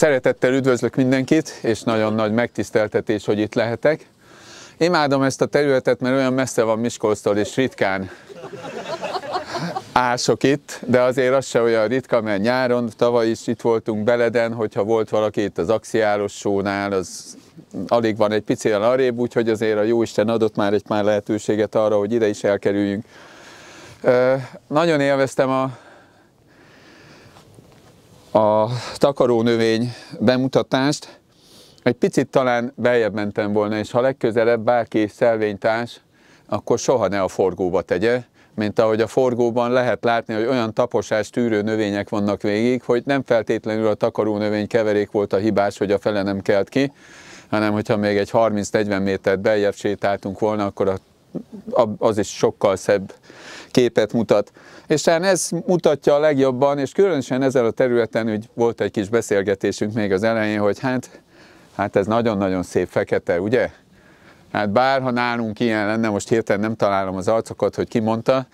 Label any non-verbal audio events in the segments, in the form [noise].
Szeretettel üdvözlök mindenkit, és nagyon nagy megtiszteltetés, hogy itt lehetek. Imádom ezt a területet, mert olyan messze van Miskolctól, és ritkán ások itt, de azért az se olyan ritka, mert nyáron, tavaly is itt voltunk Beleden, hogyha volt valaki itt az axiálos sónál, az alig van egy pici arrébb, úgyhogy azért a Jóisten adott már egy már lehetőséget arra, hogy ide is elkerüljünk. Nagyon élveztem a a takarónövény bemutatást. Egy picit talán beljebb mentem volna, és ha legközelebb bárki szelvénytárs, akkor soha ne a forgóba tegye, mint ahogy a forgóban lehet látni, hogy olyan taposás tűrő növények vannak végig, hogy nem feltétlenül a takarónövény keverék volt a hibás, hogy a fele nem kelt ki, hanem hogyha még egy 30-40 métert beljebb sétáltunk volna, akkor az is sokkal szebb képet mutat. És hát ez mutatja a legjobban, és különösen ezzel a területen úgy volt egy kis beszélgetésünk még az elején, hogy hát, hát ez nagyon-nagyon szép fekete, ugye? Hát bárha nálunk ilyen lenne, most hirtelen nem találom az arcokat, hogy ki mondta,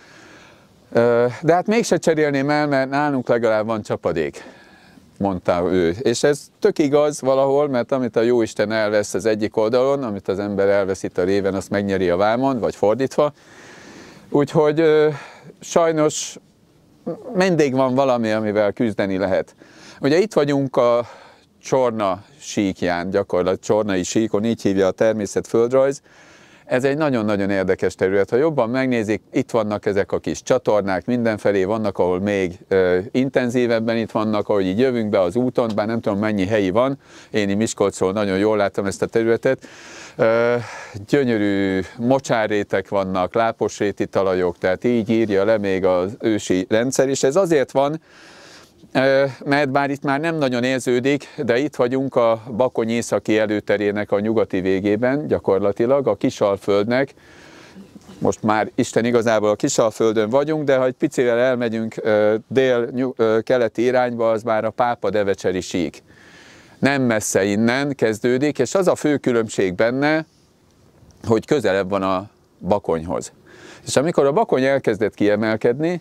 de hát mégse cserélném el, mert nálunk legalább van csapadék, mondta ő. És ez tök igaz valahol, mert amit a Jóisten elvesz az egyik oldalon, amit az ember elveszít a réven, azt megnyeri a vámon, vagy fordítva. Úgyhogy sajnos mindig van valami, amivel küzdeni lehet. Ugye itt vagyunk a Csorna síkján, gyakorlatilag Csornai síkon, így hívja a természet földrajz, ez egy nagyon-nagyon érdekes terület. Ha jobban megnézik, itt vannak ezek a kis csatornák mindenfelé, vannak, ahol még ö, intenzívebben itt vannak, ahogy így jövünk be az úton, bár nem tudom mennyi helyi van, én Miskolcról nagyon jól láttam ezt a területet. Ö, gyönyörű mocsárrétek vannak, láposréti talajok, tehát így írja le még az ősi rendszer, és ez azért van, mert bár itt már nem nagyon érződik, de itt vagyunk a Bakony északi előterének a nyugati végében, gyakorlatilag a Kisalföldnek, most már Isten igazából a Kisalföldön vagyunk, de ha egy picivel elmegyünk dél-keleti irányba, az már a Pápa Devecseri sík. Nem messze innen kezdődik, és az a fő különbség benne, hogy közelebb van a Bakonyhoz. És amikor a Bakony elkezdett kiemelkedni,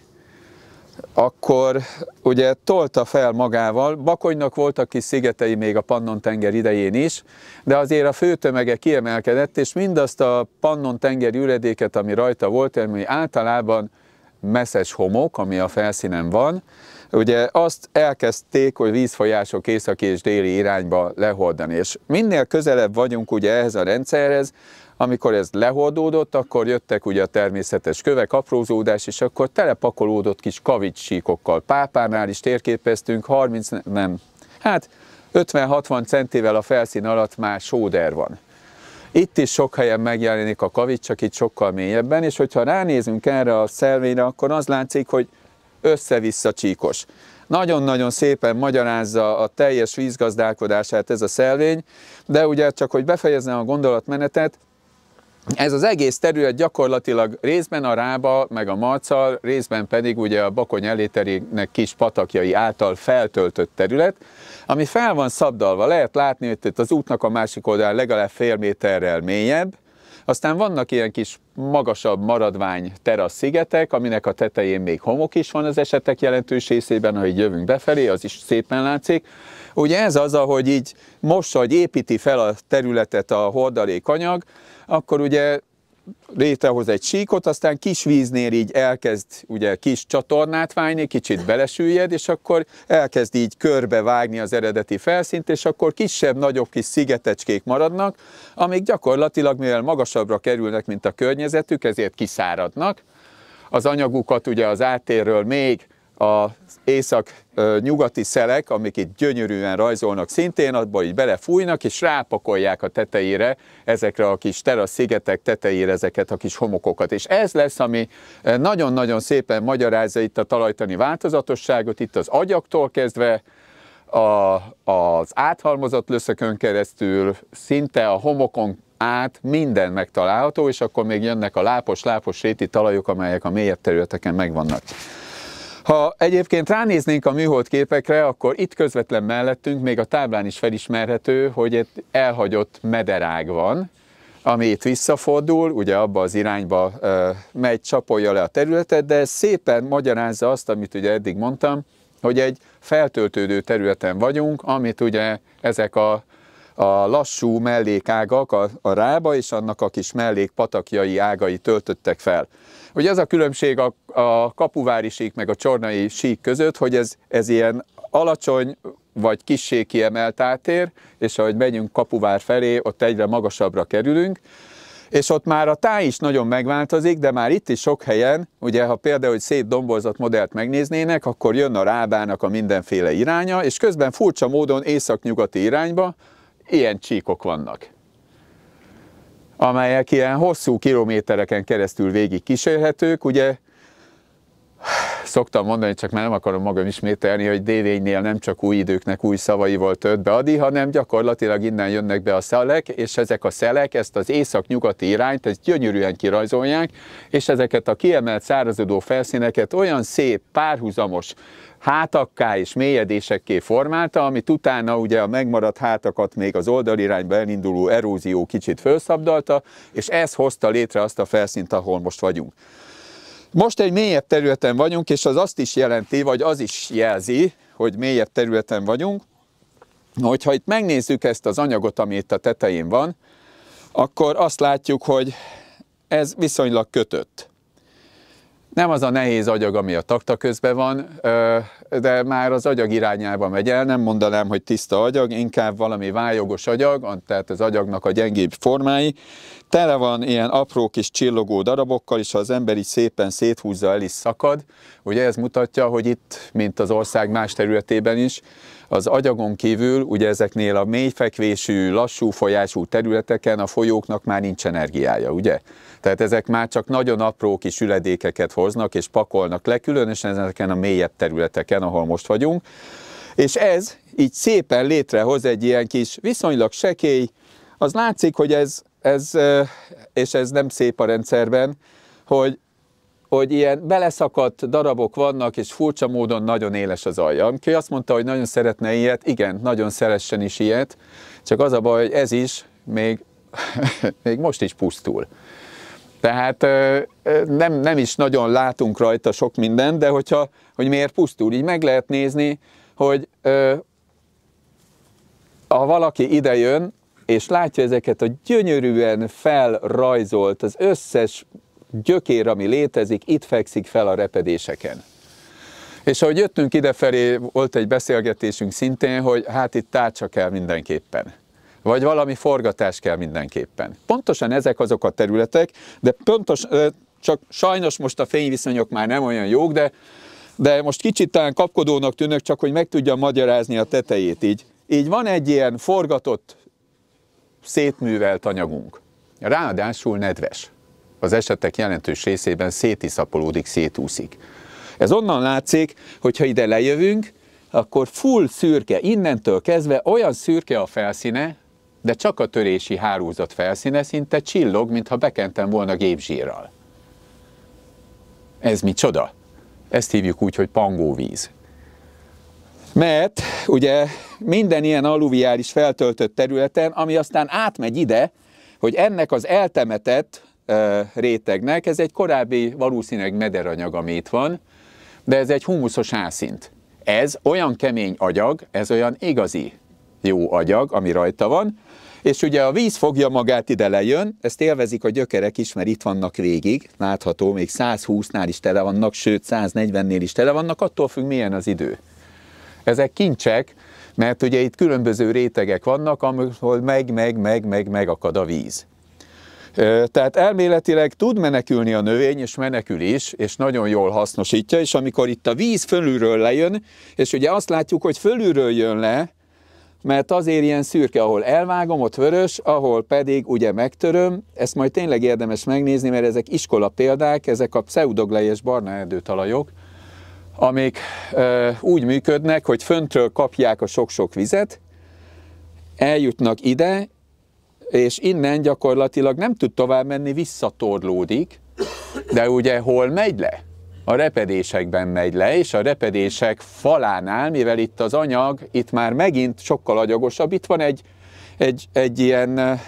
akkor ugye tolta fel magával, Bakonynak voltak kis szigetei még a Pannon-tenger idején is, de azért a főtömege kiemelkedett, és mindazt a Pannon-tengeri üledéket, ami rajta volt, ami általában messzes homok, ami a felszínen van, ugye azt elkezdték, hogy vízfolyások északi és déli irányba lehordani, és minél közelebb vagyunk ugye ehhez a rendszerhez, amikor ez leholdódott, akkor jöttek ugye a természetes kövek, aprózódás, és akkor telepakolódott kis kavicsíkokkal. Pápánál is térképeztünk, 30, nem, hát 50-60 centivel a felszín alatt már sóder van. Itt is sok helyen megjelenik a kavics, csak itt sokkal mélyebben, és hogyha ránézünk erre a szelvényre, akkor az látszik, hogy össze-vissza csíkos. Nagyon-nagyon szépen magyarázza a teljes vízgazdálkodását ez a szelvény, de ugye csak, hogy befejezzem a gondolatmenetet, ez az egész terület gyakorlatilag részben a Rába, meg a Marcal, részben pedig ugye a Bakony eléterének kis patakjai által feltöltött terület, ami fel van szabdalva. Lehet látni, hogy itt az útnak a másik oldalán legalább fél méterrel mélyebb, aztán vannak ilyen kis magasabb maradvány terasz szigetek, aminek a tetején még homok is van az esetek jelentős részében, ha jövünk befelé, az is szépen látszik. Ugye ez az, ahogy így most, hogy építi fel a területet a hordalékanyag, akkor ugye létrehoz egy síkot, aztán kis víznél így elkezd ugye kis csatornát vágni, kicsit belesüljed, és akkor elkezd így körbe vágni az eredeti felszínt, és akkor kisebb, nagyobb kis szigetecskék maradnak, amik gyakorlatilag, mivel magasabbra kerülnek, mint a környezetük, ezért kiszáradnak. Az anyagukat ugye az átérről még az észak-nyugati szelek, amik itt gyönyörűen rajzolnak szintén, abba így belefújnak, és rápakolják a tetejére, ezekre a kis szigetek tetejére ezeket a kis homokokat. És ez lesz, ami nagyon-nagyon szépen magyarázza itt a talajtani változatosságot, itt az agyaktól kezdve, a, az áthalmozott löszökön keresztül, szinte a homokon át minden megtalálható, és akkor még jönnek a lápos-lápos réti talajok, amelyek a mélyebb területeken megvannak. Ha egyébként ránéznénk a műhold képekre, akkor itt közvetlen mellettünk még a táblán is felismerhető, hogy egy elhagyott mederág van, ami itt visszafordul, ugye abba az irányba megy, csapolja le a területet, de ez szépen magyarázza azt, amit ugye eddig mondtam, hogy egy feltöltődő területen vagyunk, amit ugye ezek a a lassú mellékágak, a, a rába és annak a kis mellék patakjai ágai töltöttek fel. Ugye ez a különbség a, a kapuvári sík meg a csornai sík között, hogy ez, ez ilyen alacsony vagy kissé kiemelt átér, és ahogy megyünk kapuvár felé, ott egyre magasabbra kerülünk, és ott már a táj is nagyon megváltozik, de már itt is sok helyen, ugye ha például egy szép domborzott modellt megnéznének, akkor jön a rábának a mindenféle iránya, és közben furcsa módon északnyugati irányba, ilyen csíkok vannak, amelyek ilyen hosszú kilométereken keresztül végig kísérhetők, ugye szoktam mondani, csak már nem akarom magam ismételni, hogy dévénynél nem csak új időknek új volt tölt be Adi, hanem gyakorlatilag innen jönnek be a szelek, és ezek a szelek ezt az észak-nyugati irányt, ezt gyönyörűen kirajzolják, és ezeket a kiemelt szárazodó felszíneket olyan szép, párhuzamos, hátakká és mélyedésekké formálta, amit utána ugye a megmaradt hátakat még az oldalirányba elinduló erózió kicsit felszabdalta, és ez hozta létre azt a felszínt, ahol most vagyunk. Most egy mélyebb területen vagyunk, és az azt is jelenti, vagy az is jelzi, hogy mélyebb területen vagyunk, hogyha itt megnézzük ezt az anyagot, ami itt a tetején van, akkor azt látjuk, hogy ez viszonylag kötött nem az a nehéz agyag, ami a takta közben van, de már az agyag irányába megy el, nem mondanám, hogy tiszta agyag, inkább valami vályogos agyag, tehát az agyagnak a gyengébb formái. Tele van ilyen apró kis csillogó darabokkal, és ha az ember így szépen széthúzza, el is szakad. Ugye ez mutatja, hogy itt, mint az ország más területében is, az agyagon kívül ugye ezeknél a mélyfekvésű, lassú folyású területeken a folyóknak már nincs energiája, ugye? Tehát ezek már csak nagyon apró kis üledékeket hoznak és pakolnak le, különösen ezeken a mélyebb területeken, ahol most vagyunk. És ez így szépen létrehoz egy ilyen kis viszonylag sekély, az látszik, hogy ez, ez és ez nem szép a rendszerben, hogy hogy ilyen beleszakadt darabok vannak, és furcsa módon nagyon éles az alja. Amikor azt mondta, hogy nagyon szeretne ilyet, igen, nagyon szeressen is ilyet, csak az a baj, hogy ez is még, [laughs] még most is pusztul. Tehát nem, nem is nagyon látunk rajta sok mindent, de hogyha, hogy miért pusztul, így meg lehet nézni, hogy ha valaki idejön, és látja ezeket a gyönyörűen felrajzolt, az összes gyökér, ami létezik, itt fekszik fel a repedéseken. És ahogy jöttünk idefelé, volt egy beszélgetésünk szintén, hogy hát itt tárcsa kell mindenképpen. Vagy valami forgatás kell mindenképpen. Pontosan ezek azok a területek, de pontos, csak sajnos most a fényviszonyok már nem olyan jók, de, de most kicsit talán kapkodónak tűnök, csak hogy meg tudjam magyarázni a tetejét így. Így van egy ilyen forgatott, szétművelt anyagunk. Ráadásul nedves az esetek jelentős részében szétiszapolódik, szétúszik. Ez onnan látszik, hogyha ide lejövünk, akkor full szürke, innentől kezdve olyan szürke a felszíne, de csak a törési hálózat felszíne szinte csillog, mintha bekentem volna gépzsírral. Ez mi csoda? Ezt hívjuk úgy, hogy pangóvíz. Mert ugye minden ilyen alluviális feltöltött területen, ami aztán átmegy ide, hogy ennek az eltemetett rétegnek. Ez egy korábbi valószínűleg mederanyag, ami itt van, de ez egy humuszos ászint. Ez olyan kemény agyag, ez olyan igazi jó agyag, ami rajta van, és ugye a víz fogja magát ide lejön, ezt élvezik a gyökerek is, mert itt vannak végig, látható, még 120-nál is tele vannak, sőt 140-nél is tele vannak, attól függ milyen az idő. Ezek kincsek, mert ugye itt különböző rétegek vannak, ahol meg, meg, meg, meg, megakad a víz. Tehát elméletileg tud menekülni a növény, és menekül is, és nagyon jól hasznosítja, és amikor itt a víz fölülről lejön, és ugye azt látjuk, hogy fölülről jön le, mert azért ilyen szürke, ahol elvágom, ott vörös, ahol pedig ugye megtöröm, ezt majd tényleg érdemes megnézni, mert ezek iskola példák, ezek a és barna erdőtalajok, amik ö, úgy működnek, hogy föntről kapják a sok-sok vizet, eljutnak ide, és innen gyakorlatilag nem tud tovább menni, visszatorlódik, de ugye hol megy le? A repedésekben megy le, és a repedések falánál, mivel itt az anyag, itt már megint sokkal agyagosabb, itt van egy, egy, egy ilyen eh,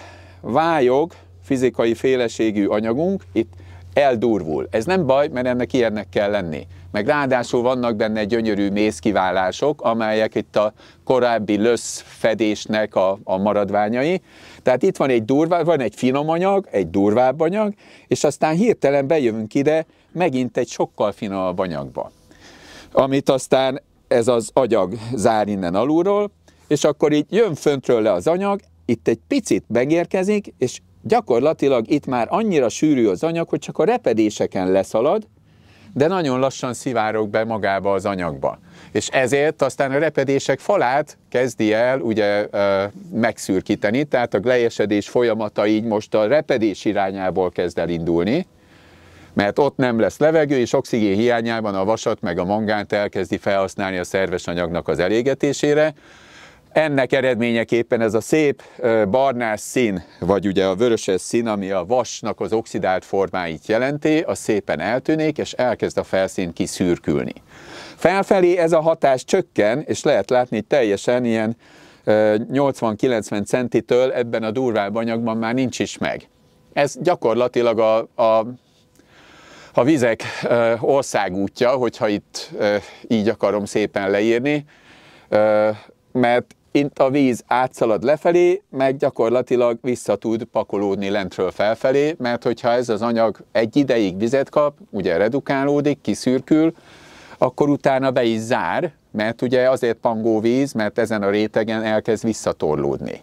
vályog, fizikai féleségű anyagunk, itt eldurvul. Ez nem baj, mert ennek ilyennek kell lenni. Meg ráadásul vannak benne gyönyörű mészkiválások, amelyek itt a korábbi lösz fedésnek a, a maradványai, tehát itt van egy, durvá, van egy finom anyag, egy durvább anyag, és aztán hirtelen bejövünk ide megint egy sokkal finomabb anyagba, amit aztán ez az agyag zár innen alulról, és akkor így jön föntről le az anyag, itt egy picit megérkezik, és gyakorlatilag itt már annyira sűrű az anyag, hogy csak a repedéseken leszalad, de nagyon lassan szivárog be magába az anyagba. És ezért aztán a repedések falát kezdi el ugye megszürkíteni, tehát a lejesedés folyamata így most a repedés irányából kezd el indulni, mert ott nem lesz levegő, és oxigén hiányában a vasat meg a mangánt elkezdi felhasználni a szerves anyagnak az elégetésére, ennek eredményeképpen ez a szép barnás szín, vagy ugye a vöröses szín, ami a vasnak az oxidált formáit jelenti, az szépen eltűnik, és elkezd a felszín kiszürkülni. Felfelé ez a hatás csökken, és lehet látni teljesen ilyen 80-90 centitől ebben a durvább anyagban már nincs is meg. Ez gyakorlatilag a, a, a vizek országútja, hogyha itt így akarom szépen leírni, mert itt a víz átszalad lefelé, meg gyakorlatilag vissza tud pakolódni lentről felfelé, mert hogyha ez az anyag egy ideig vizet kap, ugye redukálódik, kiszürkül, akkor utána be is zár, mert ugye azért pangó víz, mert ezen a rétegen elkezd visszatorlódni.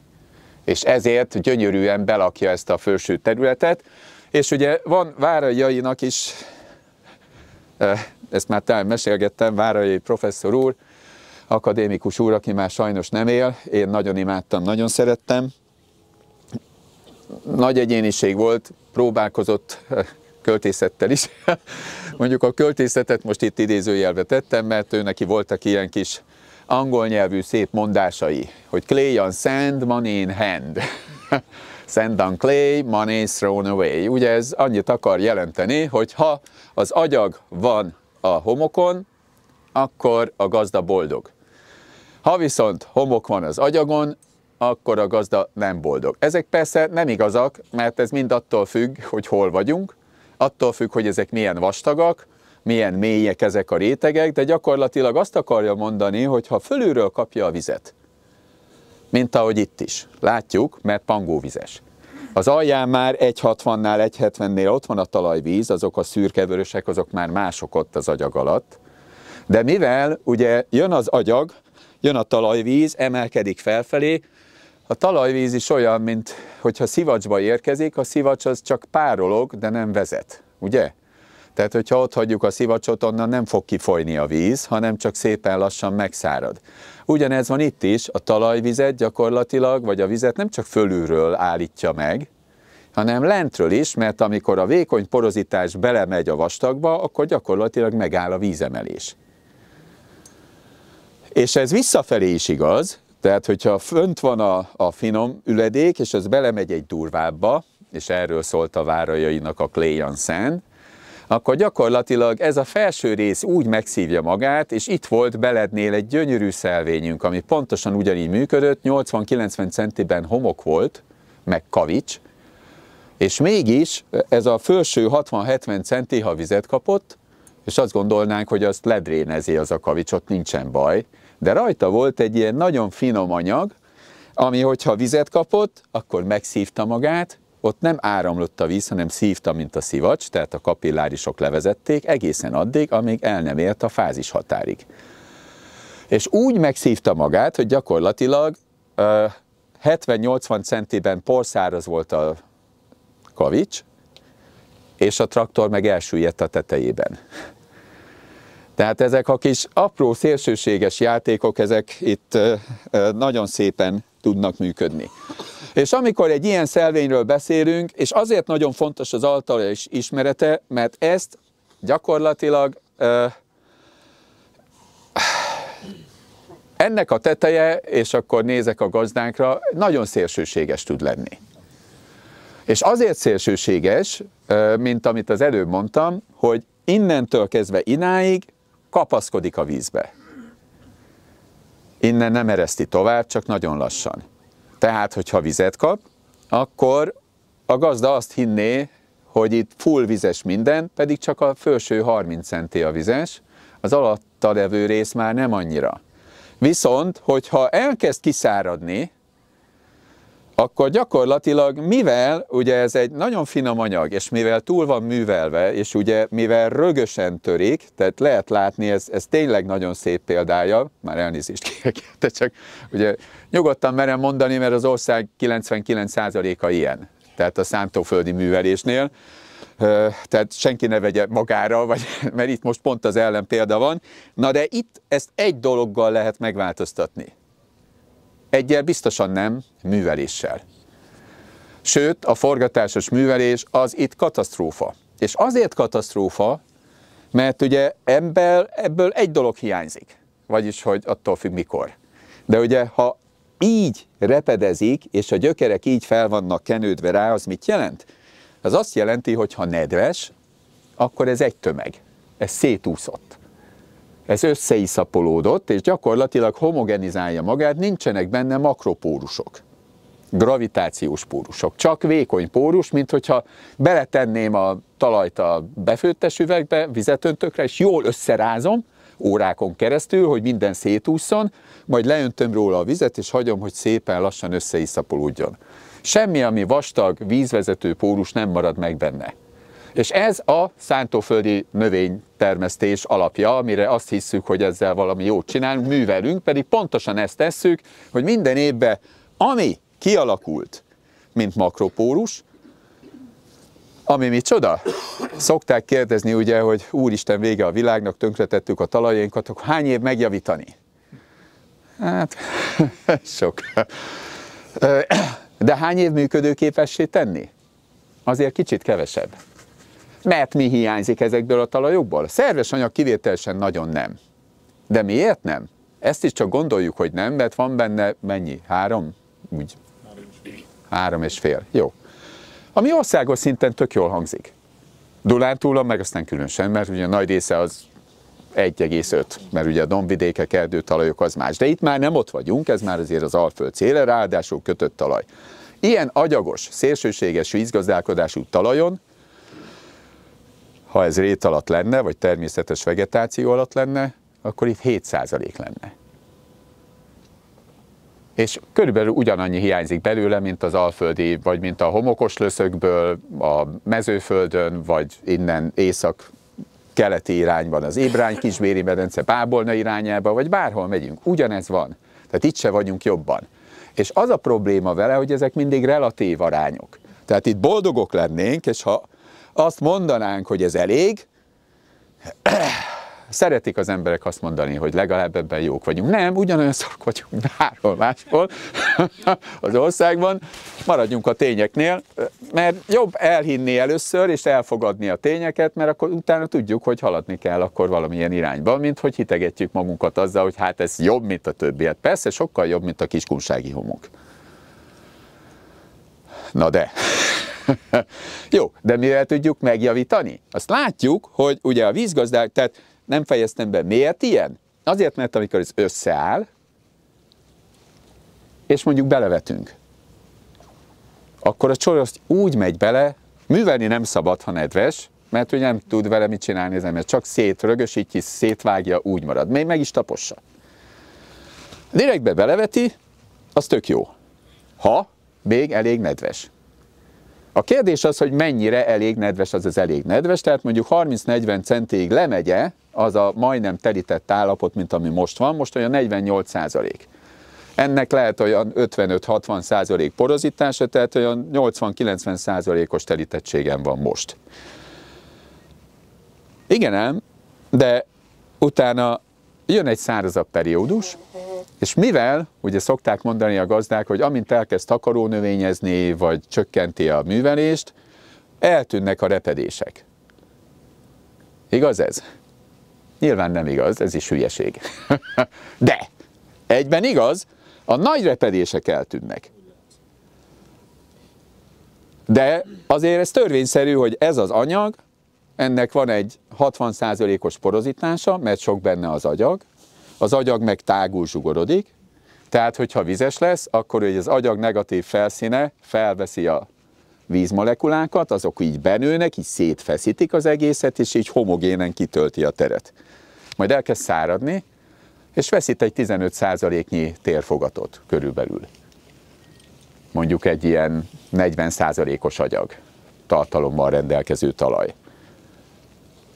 És ezért gyönyörűen belakja ezt a felső területet, és ugye van Várajainak is, eh, ezt már talán mesélgettem, Várajai professzor úr, akadémikus úr, aki már sajnos nem él, én nagyon imádtam, nagyon szerettem. Nagy egyéniség volt, próbálkozott [laughs] költészettel is. [laughs] Mondjuk a költészetet most itt idézőjelbe tettem, mert ő neki voltak ilyen kis angol nyelvű szép mondásai, hogy clay on sand, money in hand. [laughs] Sand on clay, money is thrown away. Ugye ez annyit akar jelenteni, hogy ha az agyag van a homokon, akkor a gazda boldog. Ha viszont homok van az agyagon, akkor a gazda nem boldog. Ezek persze nem igazak, mert ez mind attól függ, hogy hol vagyunk, attól függ, hogy ezek milyen vastagak, milyen mélyek ezek a rétegek, de gyakorlatilag azt akarja mondani, hogy ha fölülről kapja a vizet, mint ahogy itt is, látjuk, mert pangóvizes. Az alján már 1,60-nál, 1,70-nél ott van a talajvíz, azok a szürkevörösek, azok már mások ott az agyag alatt. De mivel ugye jön az agyag, jön a talajvíz, emelkedik felfelé, a talajvíz is olyan, mint hogyha szivacsba érkezik, a szivacs az csak párolog, de nem vezet, ugye? Tehát, hogyha ott hagyjuk a szivacsot, onnan nem fog kifolyni a víz, hanem csak szépen lassan megszárad. Ugyanez van itt is, a talajvizet gyakorlatilag, vagy a vizet nem csak fölülről állítja meg, hanem lentről is, mert amikor a vékony porozitás belemegy a vastagba, akkor gyakorlatilag megáll a vízemelés. És ez visszafelé is igaz, tehát hogyha fönt van a, a finom üledék, és az belemegy egy durvábba, és erről szólt a várajainak a Clayon Sand, akkor gyakorlatilag ez a felső rész úgy megszívja magát, és itt volt Belednél egy gyönyörű szelvényünk, ami pontosan ugyanígy működött, 80-90 centiben homok volt, meg kavics, és mégis ez a felső 60-70 centi, ha vizet kapott, és azt gondolnánk, hogy azt ledrénezi az a kavics, ott nincsen baj. De rajta volt egy ilyen nagyon finom anyag, ami hogyha vizet kapott, akkor megszívta magát, ott nem áramlott a víz, hanem szívta, mint a szivacs, tehát a kapillárisok levezették egészen addig, amíg el nem ért a fázis határig. És úgy megszívta magát, hogy gyakorlatilag 70-80 centiben porszáraz volt a kavics, és a traktor meg elsüllyedt a tetejében. Tehát ezek a kis apró szélsőséges játékok, ezek itt nagyon szépen tudnak működni. És amikor egy ilyen szelvényről beszélünk, és azért nagyon fontos az altal ismerete, mert ezt gyakorlatilag ennek a teteje, és akkor nézek a gazdánkra, nagyon szélsőséges tud lenni. És azért szélsőséges, mint amit az előbb mondtam, hogy innentől kezdve ináig kapaszkodik a vízbe. Innen nem ereszti tovább, csak nagyon lassan. Tehát, hogyha vizet kap, akkor a gazda azt hinné, hogy itt full vizes minden, pedig csak a felső 30 centi a vizes, az alatta levő rész már nem annyira. Viszont, hogyha elkezd kiszáradni, akkor gyakorlatilag mivel, ugye ez egy nagyon finom anyag, és mivel túl van művelve, és ugye mivel rögösen törik, tehát lehet látni, ez, ez tényleg nagyon szép példája, már elnézést kérek, [laughs] de csak ugye nyugodtan merem mondani, mert az ország 99%-a ilyen, tehát a szántóföldi művelésnél, tehát senki ne vegye magára, vagy, [laughs] mert itt most pont az példa van. Na de itt ezt egy dologgal lehet megváltoztatni Egyel biztosan nem műveléssel. Sőt, a forgatásos művelés az itt katasztrófa. És azért katasztrófa, mert ugye ebből, ebből egy dolog hiányzik, vagyis hogy attól függ mikor. De ugye, ha így repedezik, és a gyökerek így fel vannak kenődve rá, az mit jelent? Az azt jelenti, hogy ha nedves, akkor ez egy tömeg, ez szétúszott ez összeiszapolódott, és gyakorlatilag homogenizálja magát, nincsenek benne makropórusok, gravitációs pórusok, csak vékony pórus, mint hogyha beletenném a talajt a befőttes üvegbe, vizet öntökre, és jól összerázom, órákon keresztül, hogy minden szétúszon, majd leöntöm róla a vizet, és hagyom, hogy szépen lassan összeiszapolódjon. Semmi, ami vastag, vízvezető pórus nem marad meg benne. És ez a szántóföldi növénytermesztés alapja, amire azt hiszük, hogy ezzel valami jót csinálunk, művelünk, pedig pontosan ezt tesszük, hogy minden évben, ami kialakult, mint makropórus, ami csoda Szokták kérdezni ugye, hogy úristen vége a világnak, tönkretettük a talajainkat, akkor hány év megjavítani? Hát, [laughs] sok. De hány év működőképessé tenni? Azért kicsit kevesebb. Mert mi hiányzik ezekből a talajokból? Szerves anyag kivételesen nagyon nem. De miért nem? Ezt is csak gondoljuk, hogy nem, mert van benne mennyi? Három? Úgy. Három és fél. Jó. Ami országos szinten tök jól hangzik. Dulántúla, meg aztán különösen, mert ugye a nagy része az 1,5, mert ugye a dombvidékek, erdőtalajok az más. De itt már nem ott vagyunk, ez már azért az Alföld célra, ráadásul kötött talaj. Ilyen agyagos, szélsőséges vízgazdálkodású talajon ha ez rét alatt lenne, vagy természetes vegetáció alatt lenne, akkor itt 7% lenne. És körülbelül ugyanannyi hiányzik belőle, mint az alföldi, vagy mint a homokos löszökből, a mezőföldön, vagy innen észak keleti irányban az Ébrány kisbéri medence Bábolna irányába, vagy bárhol megyünk. Ugyanez van. Tehát itt se vagyunk jobban. És az a probléma vele, hogy ezek mindig relatív arányok. Tehát itt boldogok lennénk, és ha azt mondanánk, hogy ez elég, szeretik az emberek azt mondani, hogy legalább ebben jók vagyunk. Nem, ugyanolyan szarok vagyunk bárhol máshol [laughs] az országban. Maradjunk a tényeknél, mert jobb elhinni először és elfogadni a tényeket, mert akkor utána tudjuk, hogy haladni kell akkor valamilyen irányba, mint hogy hitegetjük magunkat azzal, hogy hát ez jobb, mint a többi. Hát persze sokkal jobb, mint a kiskunsági homok. Na de... [laughs] Jó, de mivel tudjuk megjavítani? Azt látjuk, hogy ugye a vízgazdák, tehát nem fejeztem be, miért ilyen? Azért, mert amikor ez összeáll, és mondjuk belevetünk, akkor a csoroszt úgy megy bele, művelni nem szabad, ha nedves, mert ugye nem tud vele mit csinálni az ember, csak szétrögösíti, szétvágja, úgy marad, még meg is tapossa. Direktbe beleveti, az tök jó. Ha még elég nedves. A kérdés az, hogy mennyire elég nedves az az elég nedves, tehát mondjuk 30-40 centig lemegye az a majdnem telített állapot, mint ami most van, most olyan 48 százalék. Ennek lehet olyan 55-60 százalék porozítása, tehát olyan 80-90 százalékos telítettségem van most. Igen ám, de utána jön egy szárazabb periódus, és mivel, ugye szokták mondani a gazdák, hogy amint elkezd takaró növényezni, vagy csökkenti a művelést, eltűnnek a repedések. Igaz ez? Nyilván nem igaz, ez is hülyeség. [laughs] De egyben igaz, a nagy repedések eltűnnek. De azért ez törvényszerű, hogy ez az anyag ennek van egy 60%-os porozítása, mert sok benne az agyag, az agyag meg tágul zsugorodik, tehát hogyha vizes lesz, akkor hogy az agyag negatív felszíne felveszi a vízmolekulákat, azok így benőnek, így szétfeszítik az egészet, és így homogénen kitölti a teret. Majd elkezd száradni, és veszít egy 15%-nyi térfogatot körülbelül. Mondjuk egy ilyen 40%-os agyag tartalommal rendelkező talaj.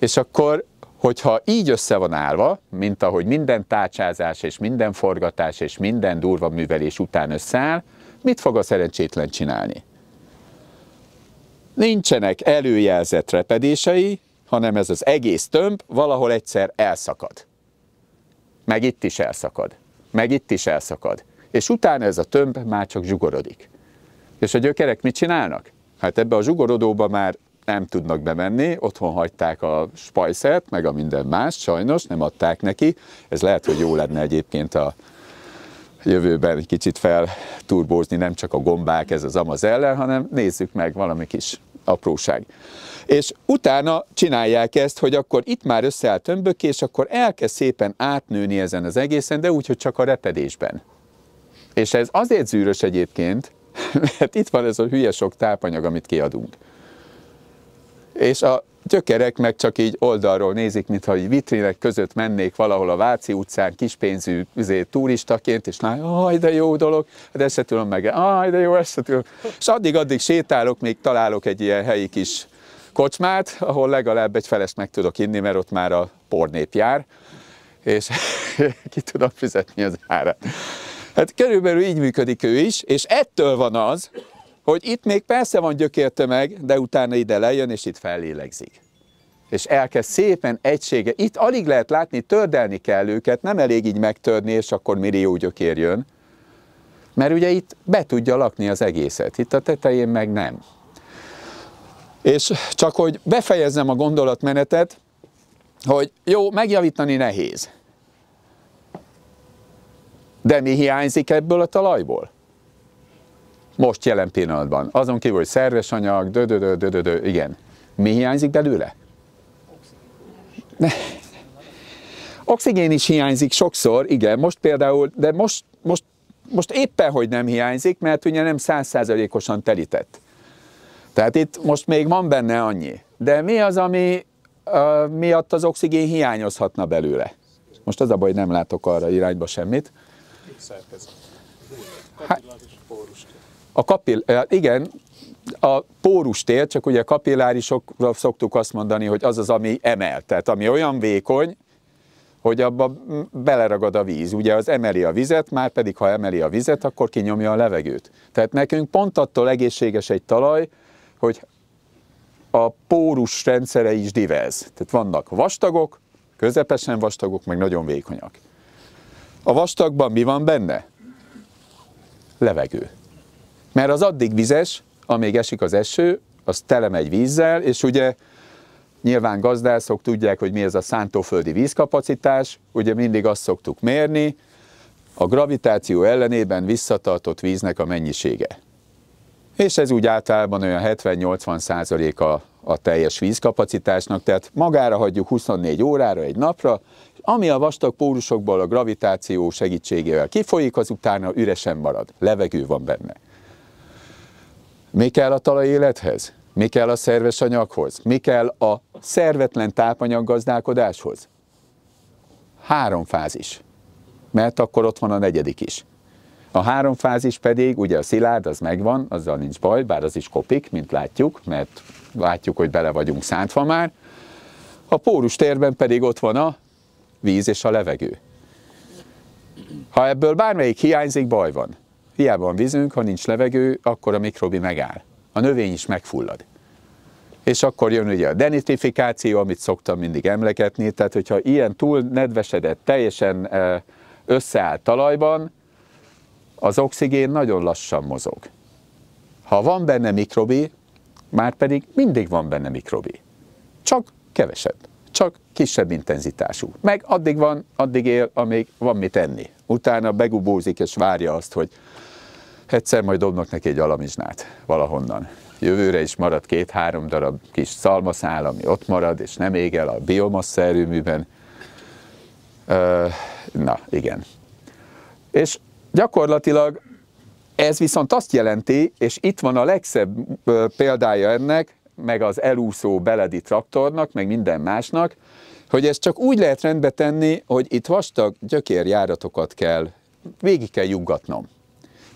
És akkor hogyha így össze van állva, mint ahogy minden tárcsázás és minden forgatás és minden durva művelés után összeáll, mit fog a szerencsétlen csinálni? Nincsenek előjelzett repedései, hanem ez az egész tömb valahol egyszer elszakad. Meg itt is elszakad. Meg itt is elszakad. És utána ez a tömb már csak zsugorodik. És a gyökerek mit csinálnak? Hát ebbe a zsugorodóba már nem tudnak bemenni, otthon hagyták a spajszert, meg a minden más, sajnos nem adták neki. Ez lehet, hogy jó lenne egyébként a jövőben egy kicsit felturbózni, nem csak a gombák, ez az amaz ellen, hanem nézzük meg valami kis apróság. És utána csinálják ezt, hogy akkor itt már összeáll tömbök, és akkor elkezd szépen átnőni ezen az egészen, de úgy, hogy csak a repedésben. És ez azért zűrös egyébként, [laughs] mert itt van ez a hülye sok tápanyag, amit kiadunk és a gyökerek meg csak így oldalról nézik, mintha egy vitrinek között mennék valahol a Váci utcán kispénzű üzé, turistaként, és látom, aj, de jó dolog, de hát ezt se tudom meg, aj, de jó, ezt se tudom. És addig-addig sétálok, még találok egy ilyen helyi kis kocsmát, ahol legalább egy felest meg tudok inni, mert ott már a pornép jár, és [laughs] ki tudom fizetni az árat. Hát körülbelül így működik ő is, és ettől van az, hogy itt még persze van gyökértömeg, de utána ide lejön, és itt fellélegzik. És elkezd szépen egysége. Itt alig lehet látni, tördelni kell őket, nem elég így megtörni, és akkor millió gyökér jön. Mert ugye itt be tudja lakni az egészet, itt a tetején meg nem. És csak hogy befejezzem a gondolatmenetet, hogy jó, megjavítani nehéz. De mi hiányzik ebből a talajból? Most jelen pillanatban. Azon kívül, hogy szerves anyag, dö, dö, dö, dö, dö, dö igen. Mi hiányzik belőle? [laughs] Oxigén is hiányzik sokszor, igen, most például, de most, most, most éppen, hogy nem hiányzik, mert ugye nem százszázalékosan telített. Tehát itt most még van benne annyi. De mi az, ami uh, miatt az oxigén hiányozhatna belőle? Most az a baj, hogy nem látok arra irányba semmit. Hát, a kapil, hát igen, a pórus tér, csak ugye kapillárisokra szoktuk azt mondani, hogy az az, ami emel, tehát ami olyan vékony, hogy abba beleragad a víz. Ugye az emeli a vizet, már pedig ha emeli a vizet, akkor kinyomja a levegőt. Tehát nekünk pont attól egészséges egy talaj, hogy a pórus rendszere is divez. Tehát vannak vastagok, közepesen vastagok, meg nagyon vékonyak. A vastagban mi van benne? Levegő. Mert az addig vizes, amíg esik az eső, az tele megy vízzel, és ugye nyilván gazdászok tudják, hogy mi ez a szántóföldi vízkapacitás, ugye mindig azt szoktuk mérni, a gravitáció ellenében visszatartott víznek a mennyisége. És ez úgy általában olyan 70-80 a a teljes vízkapacitásnak, tehát magára hagyjuk 24 órára, egy napra, ami a vastag pórusokból a gravitáció segítségével kifolyik, az utána üresen marad, levegő van benne. Mi kell a élethez? Mi kell a szerves anyaghoz? Mi kell a szervetlen tápanyaggazdálkodáshoz? Három fázis. Mert akkor ott van a negyedik is. A három fázis pedig, ugye a szilárd, az megvan, azzal nincs baj, bár az is kopik, mint látjuk, mert látjuk, hogy bele vagyunk szántva már. A pórus térben pedig ott van a víz és a levegő. Ha ebből bármelyik hiányzik, baj van. Hiába van vízünk, ha nincs levegő, akkor a mikrobi megáll. A növény is megfullad. És akkor jön ugye a denitrifikáció, amit szoktam mindig emlegetni, tehát hogyha ilyen túl nedvesedett, teljesen e, összeállt talajban, az oxigén nagyon lassan mozog. Ha van benne mikrobi, már pedig mindig van benne mikrobi. Csak kevesebb, csak kisebb intenzitású. Meg addig van, addig él, amíg van mit enni. Utána begubózik és várja azt, hogy egyszer majd dobnak neki egy alamizsnát valahonnan. Jövőre is marad két-három darab kis szalmaszál, ami ott marad, és nem ég el a biomassa erőműben. na, igen. És gyakorlatilag ez viszont azt jelenti, és itt van a legszebb példája ennek, meg az elúszó beledi traktornak, meg minden másnak, hogy ezt csak úgy lehet rendbe tenni, hogy itt vastag gyökérjáratokat kell, végig kell juggatnom.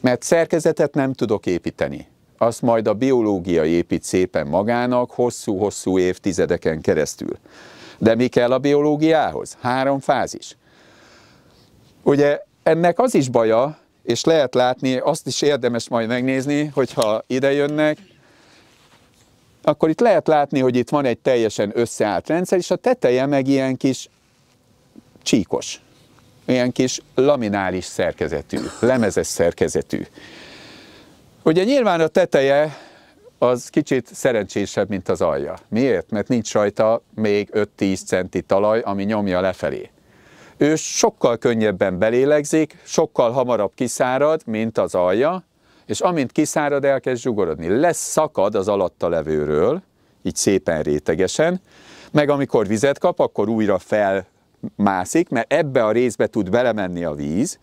Mert szerkezetet nem tudok építeni. Azt majd a biológia épít szépen magának hosszú-hosszú évtizedeken keresztül. De mi kell a biológiához? Három fázis. Ugye ennek az is baja, és lehet látni, azt is érdemes majd megnézni, hogyha ide jönnek, akkor itt lehet látni, hogy itt van egy teljesen összeállt rendszer, és a teteje meg ilyen kis csíkos ilyen kis laminális szerkezetű, lemezes szerkezetű. Ugye nyilván a teteje az kicsit szerencsésebb, mint az alja. Miért? Mert nincs rajta még 5-10 centi talaj, ami nyomja lefelé. Ő sokkal könnyebben belélegzik, sokkal hamarabb kiszárad, mint az alja, és amint kiszárad, elkezd zsugorodni. Lesz szakad az alatta levőről, így szépen rétegesen, meg amikor vizet kap, akkor újra fel mászik, mert ebbe a részbe tud belemenni a víz,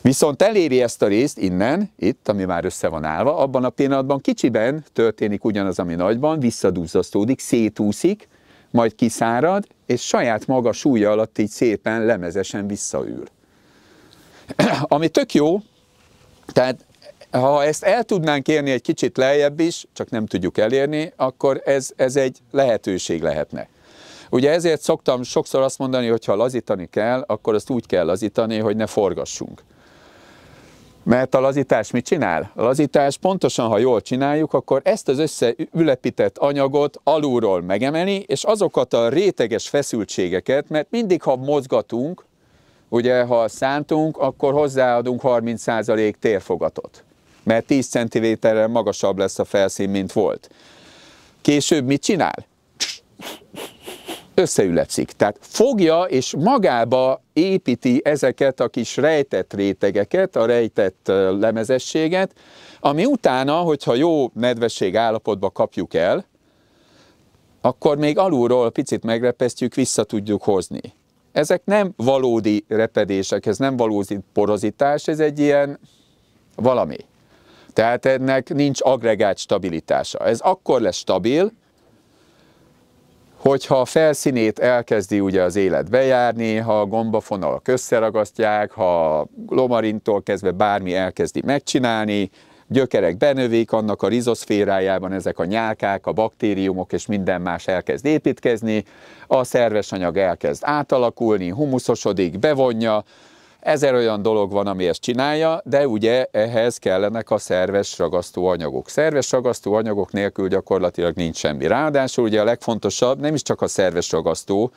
viszont eléri ezt a részt innen, itt, ami már össze van állva, abban a pillanatban kicsiben történik ugyanaz, ami nagyban, visszadúzzasztódik, szétúszik, majd kiszárad, és saját maga súlya alatt így szépen, lemezesen visszaül. [clears throat] Ami tök jó, tehát ha ezt el tudnánk érni egy kicsit lejjebb is, csak nem tudjuk elérni, akkor ez, ez egy lehetőség lehetne. Ugye ezért szoktam sokszor azt mondani, hogy ha lazítani kell, akkor azt úgy kell lazítani, hogy ne forgassunk. Mert a lazítás mit csinál? A lazítás pontosan, ha jól csináljuk, akkor ezt az összeülepített anyagot alulról megemeli, és azokat a réteges feszültségeket, mert mindig, ha mozgatunk, ugye, ha szántunk, akkor hozzáadunk 30% térfogatot, mert 10 cm magasabb lesz a felszín, mint volt. Később mit csinál? összeületszik. Tehát fogja és magába építi ezeket a kis rejtett rétegeket, a rejtett lemezességet, ami utána, hogyha jó nedvesség állapotba kapjuk el, akkor még alulról picit megrepesztjük, vissza tudjuk hozni. Ezek nem valódi repedések, ez nem valódi porozitás, ez egy ilyen valami. Tehát ennek nincs agregát stabilitása. Ez akkor lesz stabil, hogyha a felszínét elkezdi ugye az élet bejárni, ha a gombafonalak összeragasztják, ha lomarintól kezdve bármi elkezdi megcsinálni, gyökerek benövik, annak a rizoszférájában ezek a nyálkák, a baktériumok és minden más elkezd építkezni, a szerves anyag elkezd átalakulni, humuszosodik, bevonja, Ezer olyan dolog van, ami ezt csinálja, de ugye ehhez kellenek a szerves ragasztóanyagok. Szerves ragasztóanyagok nélkül gyakorlatilag nincs semmi. Ráadásul ugye a legfontosabb nem is csak a szerves ragasztó,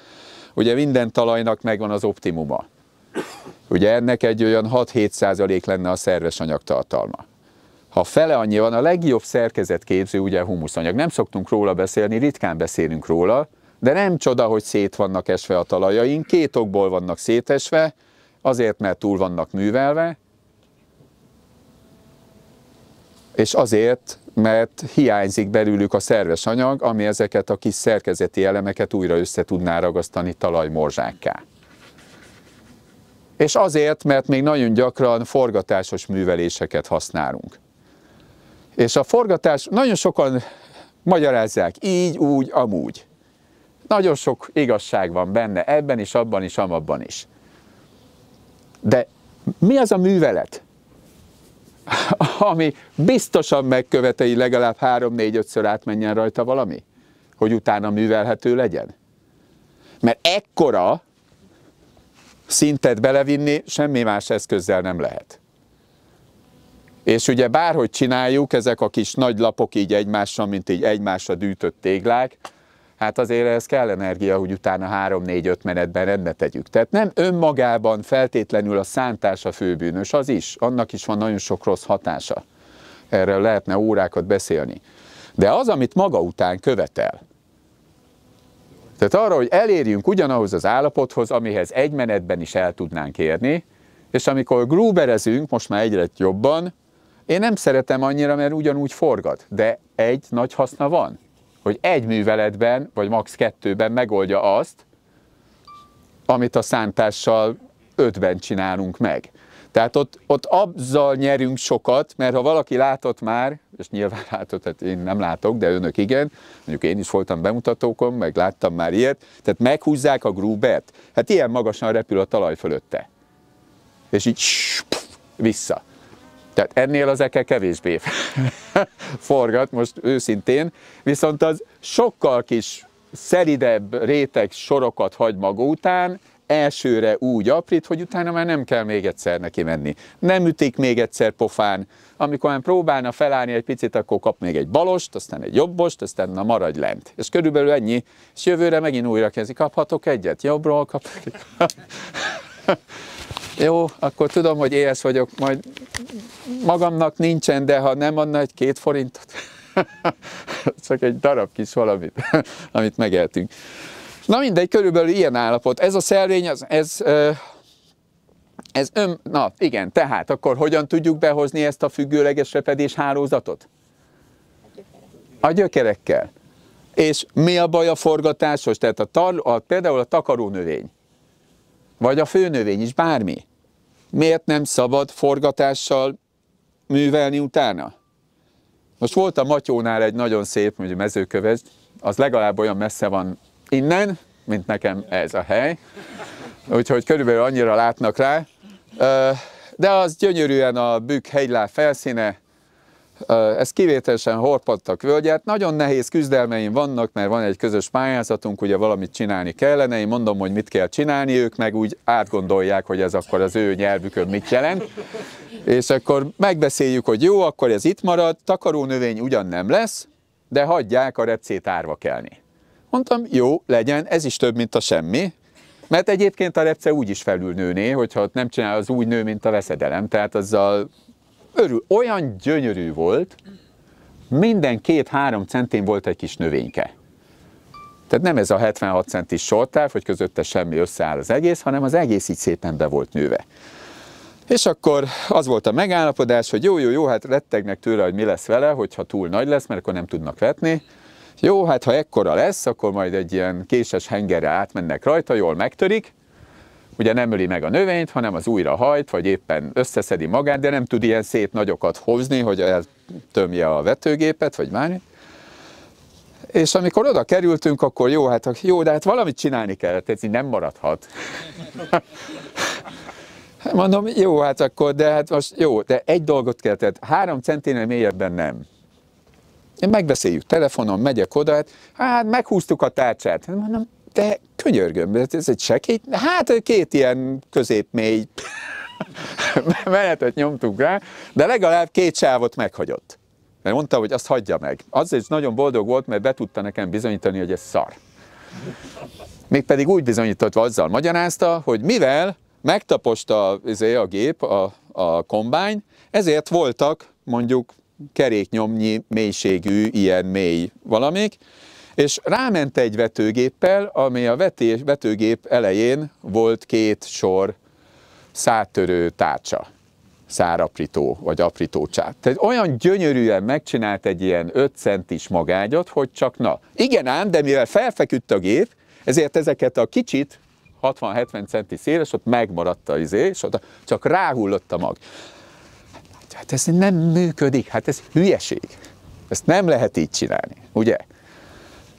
ugye minden talajnak megvan az optimuma. Ugye ennek egy olyan 6-7 százalék lenne a szerves anyag tartalma. Ha fele annyi van, a legjobb szerkezetképző ugye humuszanyag. Nem szoktunk róla beszélni, ritkán beszélünk róla, de nem csoda, hogy szét vannak esve a talajaink, két okból vannak szétesve, azért, mert túl vannak művelve, és azért, mert hiányzik belőlük a szerves anyag, ami ezeket a kis szerkezeti elemeket újra össze tudná ragasztani talajmorzsákká. És azért, mert még nagyon gyakran forgatásos műveléseket használunk. És a forgatás, nagyon sokan magyarázzák így, úgy, amúgy. Nagyon sok igazság van benne, ebben is, abban is, amabban is. De mi az a művelet, [laughs] ami biztosan megköveteli legalább 3-4-5-ször átmenjen rajta valami, hogy utána művelhető legyen? Mert ekkora szintet belevinni semmi más eszközzel nem lehet. És ugye bárhogy csináljuk, ezek a kis nagy lapok így egymással, mint így egymásra dűtött téglák, hát azért ez kell energia, hogy utána 3-4-5 menetben rendbe tegyük. Tehát nem önmagában feltétlenül a szántás a főbűnös, az is, annak is van nagyon sok rossz hatása. Erről lehetne órákat beszélni. De az, amit maga után követel, tehát arra, hogy elérjünk ugyanahoz az állapothoz, amihez egy menetben is el tudnánk érni, és amikor grúberezünk, most már egyre jobban, én nem szeretem annyira, mert ugyanúgy forgat, de egy nagy haszna van hogy egy műveletben, vagy max. kettőben megoldja azt, amit a szántással ötben csinálunk meg. Tehát ott, ott azzal nyerünk sokat, mert ha valaki látott már, és nyilván [laughs] látott, hát én nem látok, de önök igen, mondjuk én is voltam bemutatókon, meg láttam már ilyet, tehát meghúzzák a grúbert, hát ilyen magasan repül a talaj fölötte. És így pff, vissza. Tehát ennél az eke kevésbé [laughs] forgat, most őszintén, viszont az sokkal kis szeridebb réteg sorokat hagy maga után, elsőre úgy aprít, hogy utána már nem kell még egyszer neki menni. Nem ütik még egyszer pofán. Amikor már próbálna felállni egy picit, akkor kap még egy balost, aztán egy jobbost, aztán na maradj lent. És körülbelül ennyi. És jövőre megint újra kezdi. Kaphatok egyet? Jobbról kap jó, akkor tudom, hogy éhes vagyok, majd magamnak nincsen, de ha nem adna egy két forintot, [laughs] csak egy darab kis valamit, [laughs] amit megeltünk. Na mindegy, körülbelül ilyen állapot. Ez a szelvény, ez, ez, ez ön, na igen, tehát akkor hogyan tudjuk behozni ezt a függőleges repedés hálózatot? A gyökerekkel. És mi a baj a forgatásos? Tehát a tar, a, például a takarónövény, vagy a főnövény is, bármi miért nem szabad forgatással művelni utána? Most volt a Matyónál egy nagyon szép, mondjuk mezőköves, az legalább olyan messze van innen, mint nekem ez a hely, úgyhogy körülbelül annyira látnak rá, de az gyönyörűen a bükk hegylá felszíne, ez kivételesen horpadtak völgyet. Nagyon nehéz küzdelmeim vannak, mert van egy közös pályázatunk, ugye valamit csinálni kellene, én mondom, hogy mit kell csinálni, ők meg úgy átgondolják, hogy ez akkor az ő nyelvükön mit jelent. És akkor megbeszéljük, hogy jó, akkor ez itt marad, Takaró növény ugyan nem lesz, de hagyják a repcét árva kelni. Mondtam, jó, legyen, ez is több, mint a semmi, mert egyébként a repce úgy is felülnőné, hogyha nem csinál, az úgy nő, mint a veszedelem, tehát azzal örül, olyan gyönyörű volt, minden két-három centén volt egy kis növényke. Tehát nem ez a 76 centis sortáv, hogy közötte semmi összeáll az egész, hanem az egész így szépen be volt nőve. És akkor az volt a megállapodás, hogy jó, jó, jó, hát rettegnek tőle, hogy mi lesz vele, hogyha túl nagy lesz, mert akkor nem tudnak vetni. Jó, hát ha ekkora lesz, akkor majd egy ilyen késes hengerre átmennek rajta, jól megtörik, Ugye nem öli meg a növényt, hanem az újra hajt, vagy éppen összeszedi magát, de nem tud ilyen szép nagyokat hozni, hogy eltömje a vetőgépet, vagy már. És amikor oda kerültünk, akkor jó, hát jó, de hát valamit csinálni kellett, ez így nem maradhat. [laughs] Mondom, jó, hát akkor, de hát most jó, de egy dolgot kell, tehát három centinél mélyebben nem. Én megbeszéljük telefonon, megyek oda, hát, hát meghúztuk a tárcsát. Mondom, de könyörgöm, ez egy sekély, hát két ilyen középmély [laughs] menetet nyomtunk rá, de legalább két sávot meghagyott. Mert mondta, hogy azt hagyja meg. Azért is nagyon boldog volt, mert be tudta nekem bizonyítani, hogy ez szar. Mégpedig úgy bizonyította, azzal magyarázta, hogy mivel megtaposta izé, a gép, a, a kombány, ezért voltak mondjuk keréknyomnyi mélységű ilyen mély valamik, és ráment egy vetőgéppel, ami a vetés, vetőgép elején volt két sor szátörő tárcsa, száraprító vagy aprítócsát. Tehát olyan gyönyörűen megcsinált egy ilyen 5 centis magágyat, hogy csak na. Igen ám, de mivel felfeküdt a gép, ezért ezeket a kicsit 60-70 centi széles, ott megmaradt a izé, és ott csak ráhullott a mag. Hát ez nem működik, hát ez hülyeség. Ezt nem lehet így csinálni, ugye?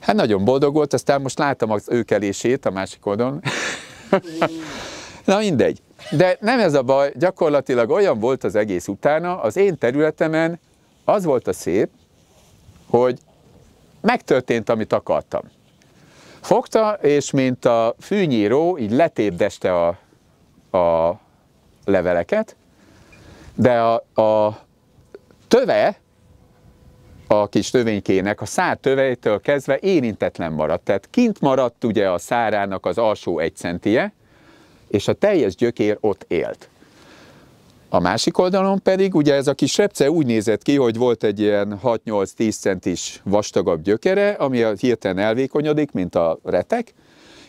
Hát nagyon boldog volt, aztán most láttam az őkelését a másik oldalon. [laughs] Na mindegy. De nem ez a baj, gyakorlatilag olyan volt az egész utána, az én területemen az volt a szép, hogy megtörtént, amit akartam. Fogta, és mint a fűnyíró, így letépdeste a, a leveleket, de a, a töve a kis tövénykének a szár töveitől kezdve érintetlen maradt. Tehát kint maradt ugye a szárának az alsó egy centie, és a teljes gyökér ott élt. A másik oldalon pedig, ugye ez a kis repce úgy nézett ki, hogy volt egy ilyen 6-8-10 centis vastagabb gyökere, ami hirtelen elvékonyodik, mint a retek,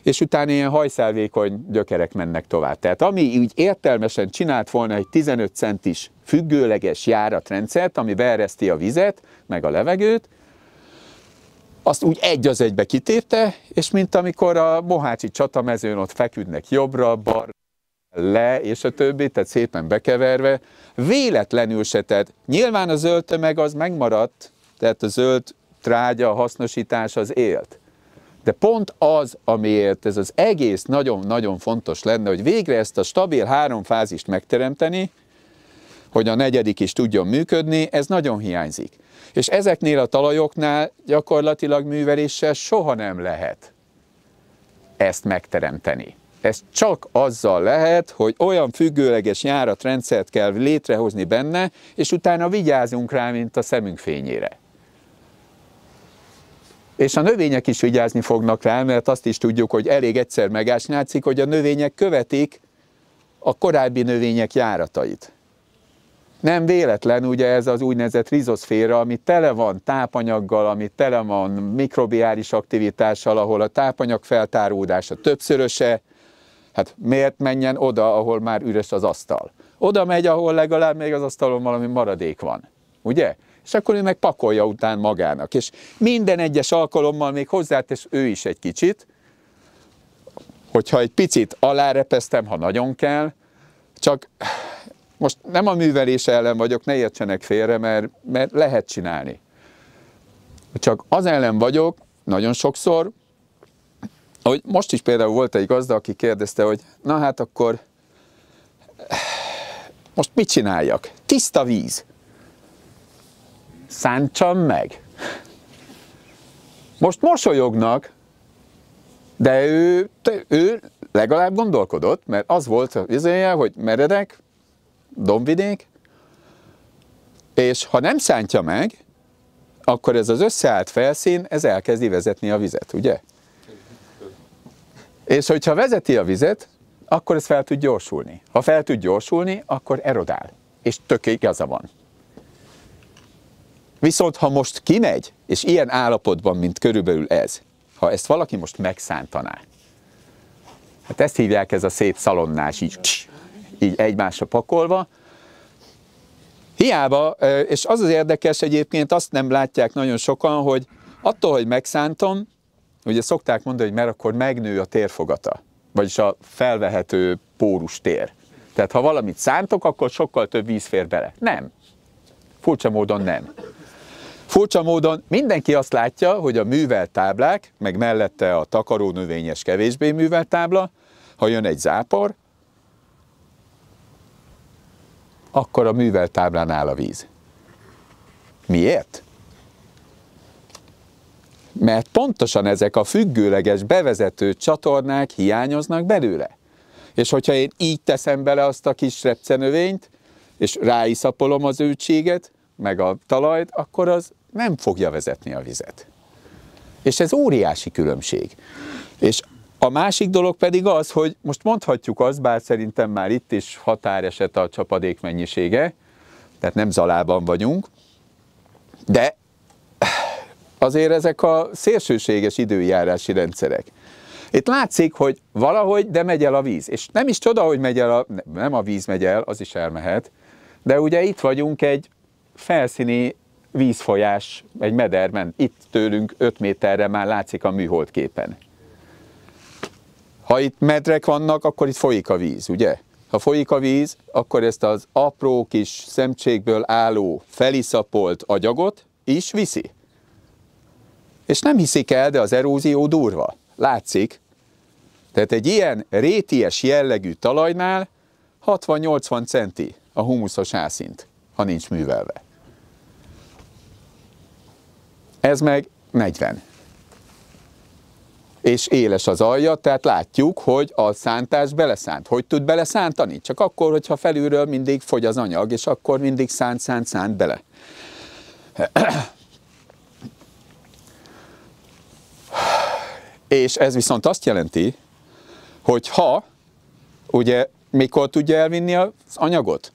és utána ilyen hajszálvékony gyökerek mennek tovább. Tehát ami úgy értelmesen csinált volna egy 15 centis függőleges járatrendszert, ami beereszti a vizet, meg a levegőt, azt úgy egy az egybe kitépte, és mint amikor a Mohácsi csatamezőn ott feküdnek jobbra, balra, le, és a többi, tehát szépen bekeverve, véletlenül se tett. Nyilván a zöld tömeg az megmaradt, tehát a zöld trágya hasznosítás az élt. De pont az, amiért ez az egész nagyon-nagyon fontos lenne, hogy végre ezt a stabil három fázist megteremteni, hogy a negyedik is tudjon működni, ez nagyon hiányzik. És ezeknél a talajoknál gyakorlatilag műveléssel soha nem lehet ezt megteremteni. Ez csak azzal lehet, hogy olyan függőleges járatrendszert kell létrehozni benne, és utána vigyázunk rá, mint a szemünk fényére. És a növények is vigyázni fognak rá, mert azt is tudjuk, hogy elég egyszer megásnyátszik, hogy a növények követik a korábbi növények járatait. Nem véletlen ugye ez az úgynevezett rizoszféra, ami tele van tápanyaggal, ami tele van mikrobiális aktivitással, ahol a tápanyag feltáródása többszöröse, hát miért menjen oda, ahol már üres az asztal? Oda megy, ahol legalább még az asztalon valami maradék van, ugye? és akkor ő meg pakolja után magának. És minden egyes alkalommal még hozzátesz ő is egy kicsit, hogyha egy picit alárepeztem, ha nagyon kell, csak most nem a művelés ellen vagyok, ne értsenek félre, mert, mert lehet csinálni. Csak az ellen vagyok nagyon sokszor, hogy most is például volt egy gazda, aki kérdezte, hogy na hát akkor most mit csináljak? Tiszta víz. Szántsam meg. Most mosolyognak, de ő, te, ő legalább gondolkodott, mert az volt az izéje, hogy meredek, domvidék, és ha nem szántja meg, akkor ez az összeállt felszín, ez elkezdi vezetni a vizet, ugye? És hogyha vezeti a vizet, akkor ez fel tud gyorsulni. Ha fel tud gyorsulni, akkor erodál, és tök igaza van. Viszont ha most kimegy, és ilyen állapotban, mint körülbelül ez, ha ezt valaki most megszántaná, hát ezt hívják ez a szép szalonnás, így, így egymásra pakolva, Hiába, és az az érdekes egyébként, azt nem látják nagyon sokan, hogy attól, hogy megszántom, ugye szokták mondani, hogy mert akkor megnő a térfogata, vagyis a felvehető pórus tér. Tehát ha valamit szántok, akkor sokkal több víz fér bele. Nem. Furcsa módon nem. Furcsa módon mindenki azt látja, hogy a művelt táblák, meg mellette a takaró növényes kevésbé művelt tábla, ha jön egy zápor, akkor a művelt táblán áll a víz. Miért? Mert pontosan ezek a függőleges bevezető csatornák hiányoznak belőle. És hogyha én így teszem bele azt a kis repcenövényt, és ráiszapolom az őtséget, meg a talajt, akkor az nem fogja vezetni a vizet. És ez óriási különbség. És a másik dolog pedig az, hogy most mondhatjuk azt, bár szerintem már itt is határeset a csapadék mennyisége, tehát nem zalában vagyunk, de azért ezek a szélsőséges időjárási rendszerek. Itt látszik, hogy valahogy, de megy el a víz. És nem is csoda, hogy megy el a, nem a víz megy el, az is elmehet, de ugye itt vagyunk egy felszíni vízfolyás, egy mederben, itt tőlünk 5 méterre már látszik a műhold képen. Ha itt medrek vannak, akkor itt folyik a víz, ugye? Ha folyik a víz, akkor ezt az apró kis szemcsékből álló feliszapolt agyagot is viszi. És nem hiszik el, de az erózió durva. Látszik. Tehát egy ilyen réties jellegű talajnál 60-80 centi a humuszos ászint, ha nincs művelve ez meg 40. És éles az alja, tehát látjuk, hogy a szántás beleszánt. Hogy tud beleszántani? Csak akkor, hogyha felülről mindig fogy az anyag, és akkor mindig szánt, szánt, szánt bele. És ez viszont azt jelenti, hogy ha, ugye, mikor tudja elvinni az anyagot?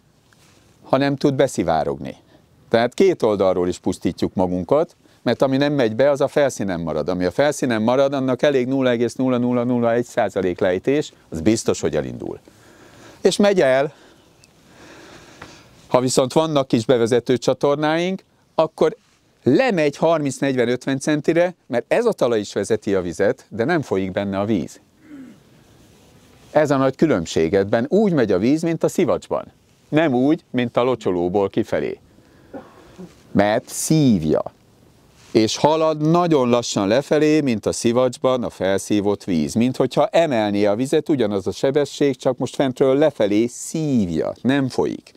Ha nem tud beszivárogni. Tehát két oldalról is pusztítjuk magunkat, mert ami nem megy be, az a felszínen marad. Ami a felszínen marad, annak elég 0,0001% lejtés, az biztos, hogy elindul. És megy el. Ha viszont vannak kis bevezető csatornáink, akkor lemegy 30-40-50 centire, mert ez a talaj is vezeti a vizet, de nem folyik benne a víz. Ez a nagy különbség, ebben úgy megy a víz, mint a szivacsban. Nem úgy, mint a locsolóból kifelé. Mert szívja és halad nagyon lassan lefelé, mint a szivacsban a felszívott víz. Mint hogyha emelné a vizet, ugyanaz a sebesség, csak most fentről lefelé szívja, nem folyik.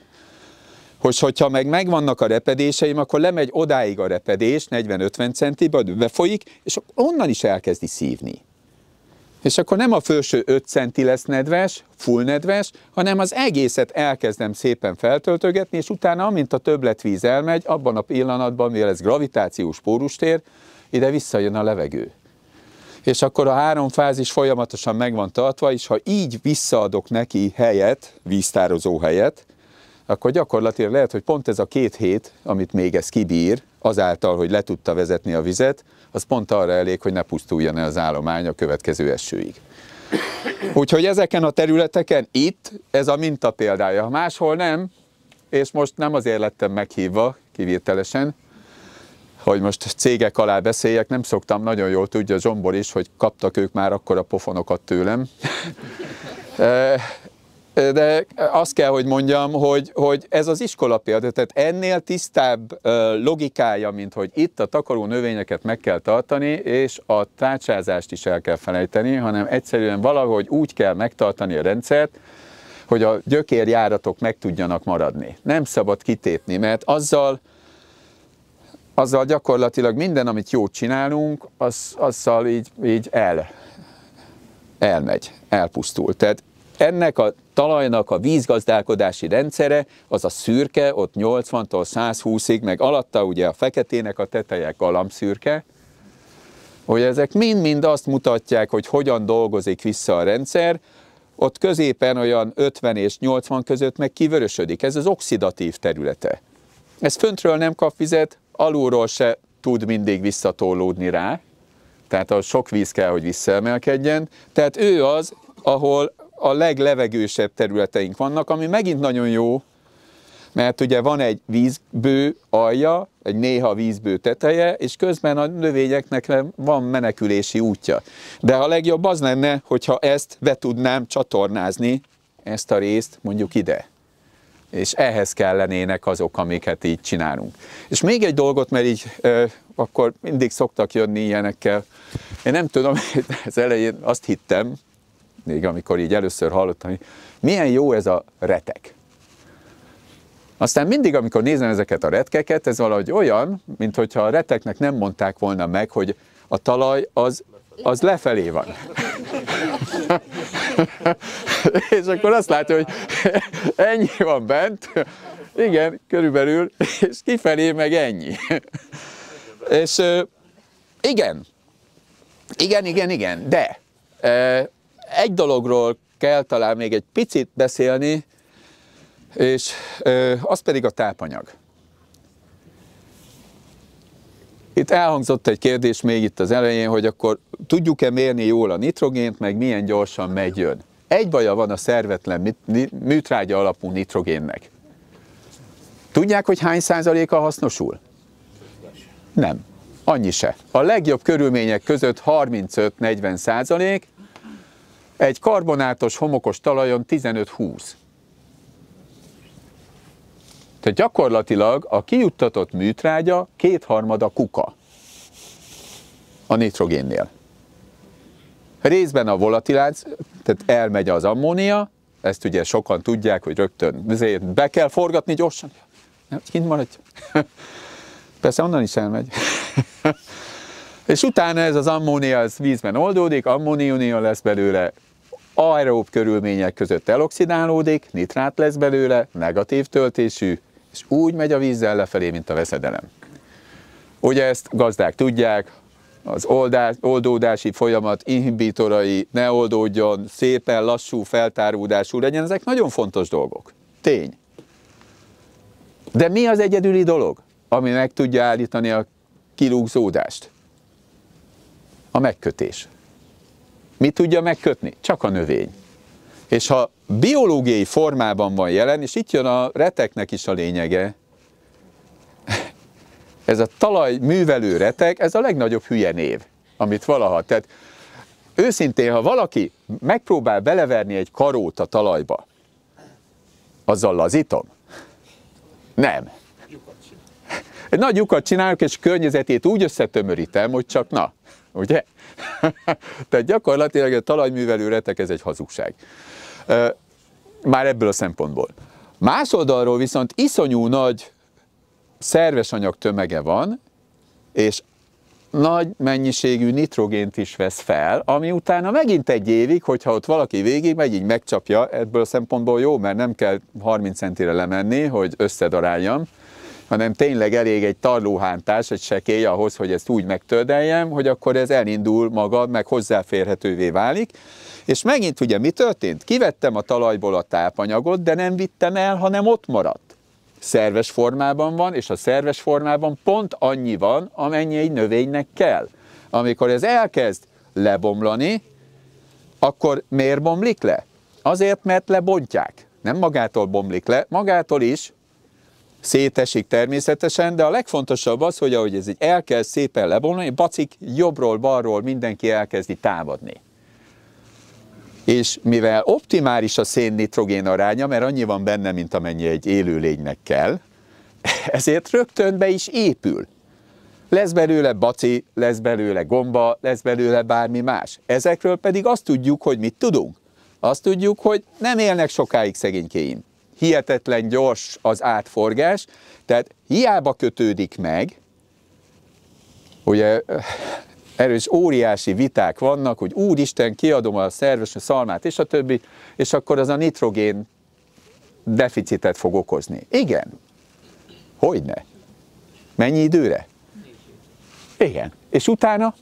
Hogy, hogyha meg megvannak a repedéseim, akkor lemegy odáig a repedés, 40-50 centibe, befolyik, és onnan is elkezdi szívni. És akkor nem a felső 5 centi lesz nedves, full nedves, hanem az egészet elkezdem szépen feltöltögetni, és utána, amint a többletvíz elmegy, abban a pillanatban, mivel ez gravitációs pórustér, ide visszajön a levegő. És akkor a három fázis folyamatosan megvan tartva, és ha így visszaadok neki helyet, víztározó helyet, akkor gyakorlatilag lehet, hogy pont ez a két hét, amit még ez kibír, azáltal, hogy le tudta vezetni a vizet, az pont arra elég, hogy ne pusztuljon el az állomány a következő esőig. Úgyhogy ezeken a területeken itt ez a minta példája. Ha máshol nem, és most nem azért lettem meghívva kivételesen, hogy most cégek alá beszéljek, nem szoktam, nagyon jól tudja Zsombor is, hogy kaptak ők már akkor a pofonokat tőlem. [laughs] Eh, de azt kell, hogy mondjam, hogy, hogy ez az iskola példa, tehát ennél tisztább logikája, mint hogy itt a takaró növényeket meg kell tartani, és a tárcsázást is el kell felejteni, hanem egyszerűen valahogy úgy kell megtartani a rendszert, hogy a gyökérjáratok meg tudjanak maradni. Nem szabad kitépni, mert azzal azzal gyakorlatilag minden, amit jót csinálunk, az, azzal így, így el, elmegy, elpusztul. Tehát ennek a talajnak a vízgazdálkodási rendszere az a szürke, ott 80-tól 120-ig, meg alatta ugye a feketének a teteje galambszürke, hogy ezek mind-mind azt mutatják, hogy hogyan dolgozik vissza a rendszer, ott középen olyan 50 és 80 között meg kivörösödik. Ez az oxidatív területe. Ez föntről nem kap vizet, alulról se tud mindig visszatólódni rá, tehát a sok víz kell, hogy visszaemelkedjen. Tehát ő az, ahol a leglevegősebb területeink vannak, ami megint nagyon jó, mert ugye van egy vízbő alja, egy néha vízbő teteje, és közben a növényeknek van menekülési útja. De a legjobb az lenne, hogyha ezt be tudnám csatornázni, ezt a részt mondjuk ide. És ehhez kellenének azok, amiket így csinálunk. És még egy dolgot, mert így e, akkor mindig szoktak jönni ilyenekkel. Én nem tudom, az [laughs] elején azt hittem, még amikor így először hallottam, hogy milyen jó ez a retek. Aztán mindig, amikor nézem ezeket a retkeket, ez valahogy olyan, mint a reteknek nem mondták volna meg, hogy a talaj az, az lefelé van. [laughs] és akkor azt látja, hogy ennyi van bent, igen, körülbelül, és kifelé meg ennyi. és igen, igen, igen, igen, de egy dologról kell talán még egy picit beszélni, és az pedig a tápanyag. Itt elhangzott egy kérdés még itt az elején, hogy akkor tudjuk-e mérni jól a nitrogént, meg milyen gyorsan megjön. Egy baja van a szervetlen műtrágya alapú nitrogénnek. Tudják, hogy hány százaléka hasznosul? Nem. Annyi se. A legjobb körülmények között 35-40 százalék, egy karbonátos, homokos talajon 15-20. Tehát gyakorlatilag a kijuttatott műtrágya kétharmada kuka a nitrogénnél. Részben a volatilánc, tehát elmegy az ammónia, ezt ugye sokan tudják, hogy rögtön be kell forgatni gyorsan. Nem, kint maradj. [laughs] Persze onnan is elmegy. [laughs] És utána ez az ammónia, ez vízben oldódik, ammónia lesz belőle, aerób körülmények között eloxidálódik, nitrát lesz belőle, negatív töltésű, és úgy megy a vízzel lefelé, mint a veszedelem. Ugye ezt gazdák tudják, az oldás, oldódási folyamat inhibitorai ne oldódjon, szépen lassú feltáródású legyen, ezek nagyon fontos dolgok. Tény. De mi az egyedüli dolog, ami meg tudja állítani a kilúgzódást? A megkötés. Mi tudja megkötni? Csak a növény. És ha biológiai formában van jelen, és itt jön a reteknek is a lényege, ez a talaj művelő retek, ez a legnagyobb hülye név, amit valaha. Tehát őszintén, ha valaki megpróbál beleverni egy karót a talajba, azzal lazítom? Nem. Egy nagy lyukat csinálok, és környezetét úgy összetömörítem, hogy csak na, ugye? [laughs] Tehát gyakorlatilag a talajművelő retek ez egy hazugság. Már ebből a szempontból. Más oldalról viszont iszonyú nagy szerves anyag tömege van, és nagy mennyiségű nitrogént is vesz fel, ami utána megint egy évig, hogyha ott valaki végig megy, így megcsapja, ebből a szempontból jó, mert nem kell 30 centire lemenni, hogy összedaráljam, hanem tényleg elég egy tarlóhántás, egy sekély ahhoz, hogy ezt úgy megtördeljem, hogy akkor ez elindul maga, meg hozzáférhetővé válik. És megint ugye mi történt? Kivettem a talajból a tápanyagot, de nem vittem el, hanem ott maradt. Szerves formában van, és a szerves formában pont annyi van, amennyi egy növénynek kell. Amikor ez elkezd lebomlani, akkor miért bomlik le? Azért, mert lebontják. Nem magától bomlik le, magától is, szétesik természetesen, de a legfontosabb az, hogy ahogy ez így elkezd szépen lebomlani, bacik jobbról, balról mindenki elkezdi támadni. És mivel optimális a szénnitrogén aránya, mert annyi van benne, mint amennyi egy élőlénynek kell, [laughs] ezért rögtön be is épül. Lesz belőle baci, lesz belőle gomba, lesz belőle bármi más. Ezekről pedig azt tudjuk, hogy mit tudunk. Azt tudjuk, hogy nem élnek sokáig szegénykéim hihetetlen gyors az átforgás, tehát hiába kötődik meg, ugye erről is óriási viták vannak, hogy úristen, kiadom a szerves a szalmát, és a többi, és akkor az a nitrogén deficitet fog okozni. Igen. Hogyne. Mennyi időre? Igen. És utána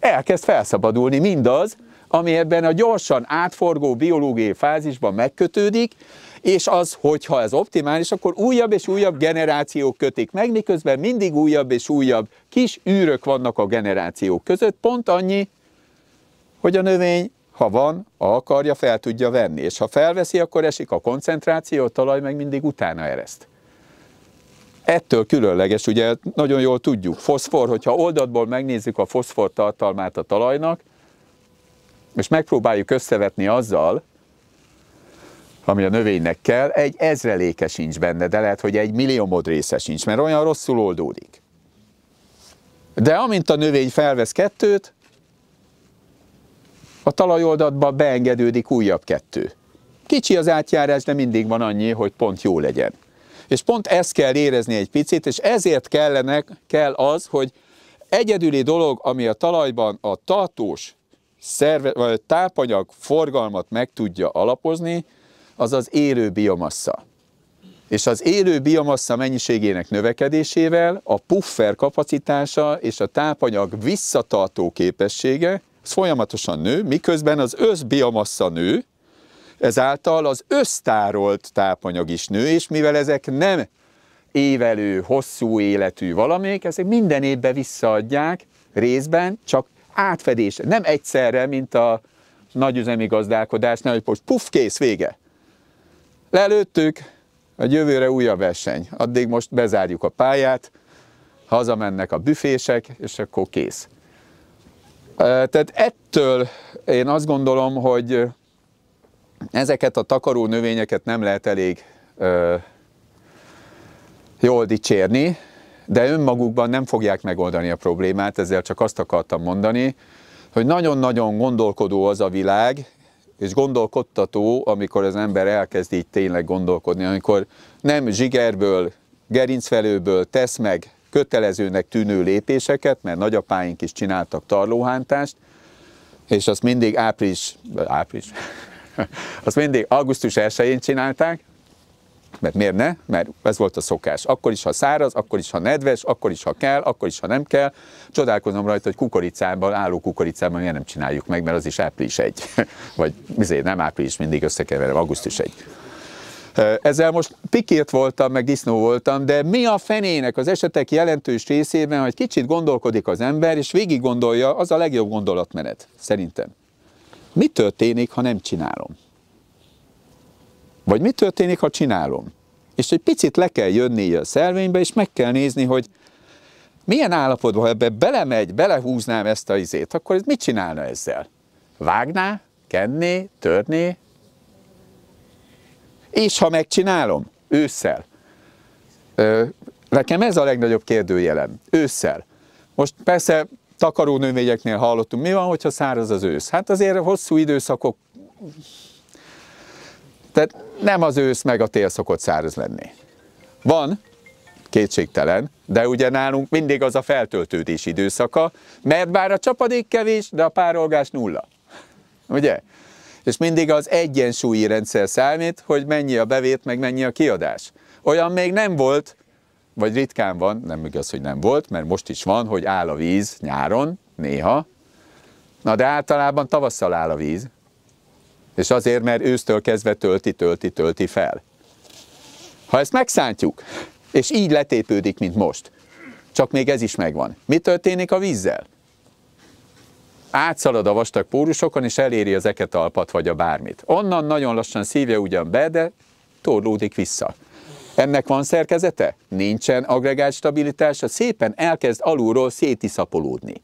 elkezd felszabadulni mindaz, ami ebben a gyorsan átforgó biológiai fázisban megkötődik, és az, hogyha ez optimális, akkor újabb és újabb generációk kötik meg, miközben mindig újabb és újabb kis űrök vannak a generációk között, pont annyi, hogy a növény, ha van, ha akarja, fel tudja venni, és ha felveszi, akkor esik a koncentráció, a talaj meg mindig utána ereszt. Ettől különleges, ugye nagyon jól tudjuk, foszfor, hogyha oldatból megnézzük a foszfor tartalmát a talajnak, és megpróbáljuk összevetni azzal, ami a növénynek kell, egy ezreléke sincs benne, de lehet, hogy egy milliómod része sincs, mert olyan rosszul oldódik. De amint a növény felvesz kettőt, a talajoldatba beengedődik újabb kettő. Kicsi az átjárás, de mindig van annyi, hogy pont jó legyen. És pont ezt kell érezni egy picit, és ezért kellene kell az, hogy egyedüli dolog, ami a talajban a tartós szerve, vagy tápanyag forgalmat meg tudja alapozni, az az érő biomassa. És az érő biomassa mennyiségének növekedésével a puffer kapacitása és a tápanyag visszatartó képessége az folyamatosan nő, miközben az összbiomassa nő, ezáltal az össztárolt tápanyag is nő, és mivel ezek nem évelő, hosszú életű valamik, ezek minden évben visszaadják részben, csak átfedés, nem egyszerre, mint a nagyüzemi nem, hogy most puf, kész, vége. Lelőttük, a jövőre újabb verseny. Addig most bezárjuk a pályát, hazamennek a büfések, és akkor kész. Tehát ettől én azt gondolom, hogy ezeket a takaró növényeket nem lehet elég jól dicsérni, de önmagukban nem fogják megoldani a problémát, ezzel csak azt akartam mondani, hogy nagyon-nagyon gondolkodó az a világ, és gondolkodtató, amikor az ember elkezd így tényleg gondolkodni, amikor nem zsigerből, gerincfelőből tesz meg kötelezőnek tűnő lépéseket, mert nagyapáink is csináltak tarlóhántást, és azt mindig április, április, [laughs] azt mindig augusztus 1-én csinálták, mert miért ne? Mert ez volt a szokás. Akkor is, ha száraz, akkor is, ha nedves, akkor is, ha kell, akkor is, ha nem kell. Csodálkozom rajta, hogy kukoricában, álló kukoricában miért nem csináljuk meg, mert az is április egy. [laughs] Vagy azért nem április, mindig összekeverem, augusztus egy. Ezzel most pikért voltam, meg disznó voltam, de mi a fenének az esetek jelentős részében, hogy kicsit gondolkodik az ember, és végig gondolja, az a legjobb gondolatmenet, szerintem. Mi történik, ha nem csinálom? Vagy mi történik, ha csinálom? És egy picit le kell jönni a szelvénybe, és meg kell nézni, hogy milyen állapotban, ha ebbe belemegy, belehúznám ezt a izét, akkor mit csinálna ezzel? Vágná, kenné, törné? És ha megcsinálom, ősszel. Ö, nekem ez a legnagyobb kérdőjelem, ősszel. Most persze takaró növényeknél hallottunk, mi van, hogyha száraz az ősz? Hát azért hosszú időszakok... Tehát nem az ősz meg a tél szokott száraz lenni. Van, kétségtelen, de ugye nálunk mindig az a feltöltődés időszaka, mert bár a csapadék kevés, de a párolgás nulla. Ugye? És mindig az egyensúlyi rendszer számít, hogy mennyi a bevét, meg mennyi a kiadás. Olyan még nem volt, vagy ritkán van, nem igaz, hogy nem volt, mert most is van, hogy áll a víz nyáron, néha. Na de általában tavasszal áll a víz, és azért, mert ősztől kezdve tölti, tölti, tölti fel. Ha ezt megszántjuk, és így letépődik, mint most, csak még ez is megvan. Mi történik a vízzel? Átszalad a vastag pórusokon, és eléri az eketalpat vagy a bármit. Onnan nagyon lassan szívja ugyan be, de torlódik vissza. Ennek van szerkezete? Nincsen agregált stabilitása, szépen elkezd alulról szétiszapolódni.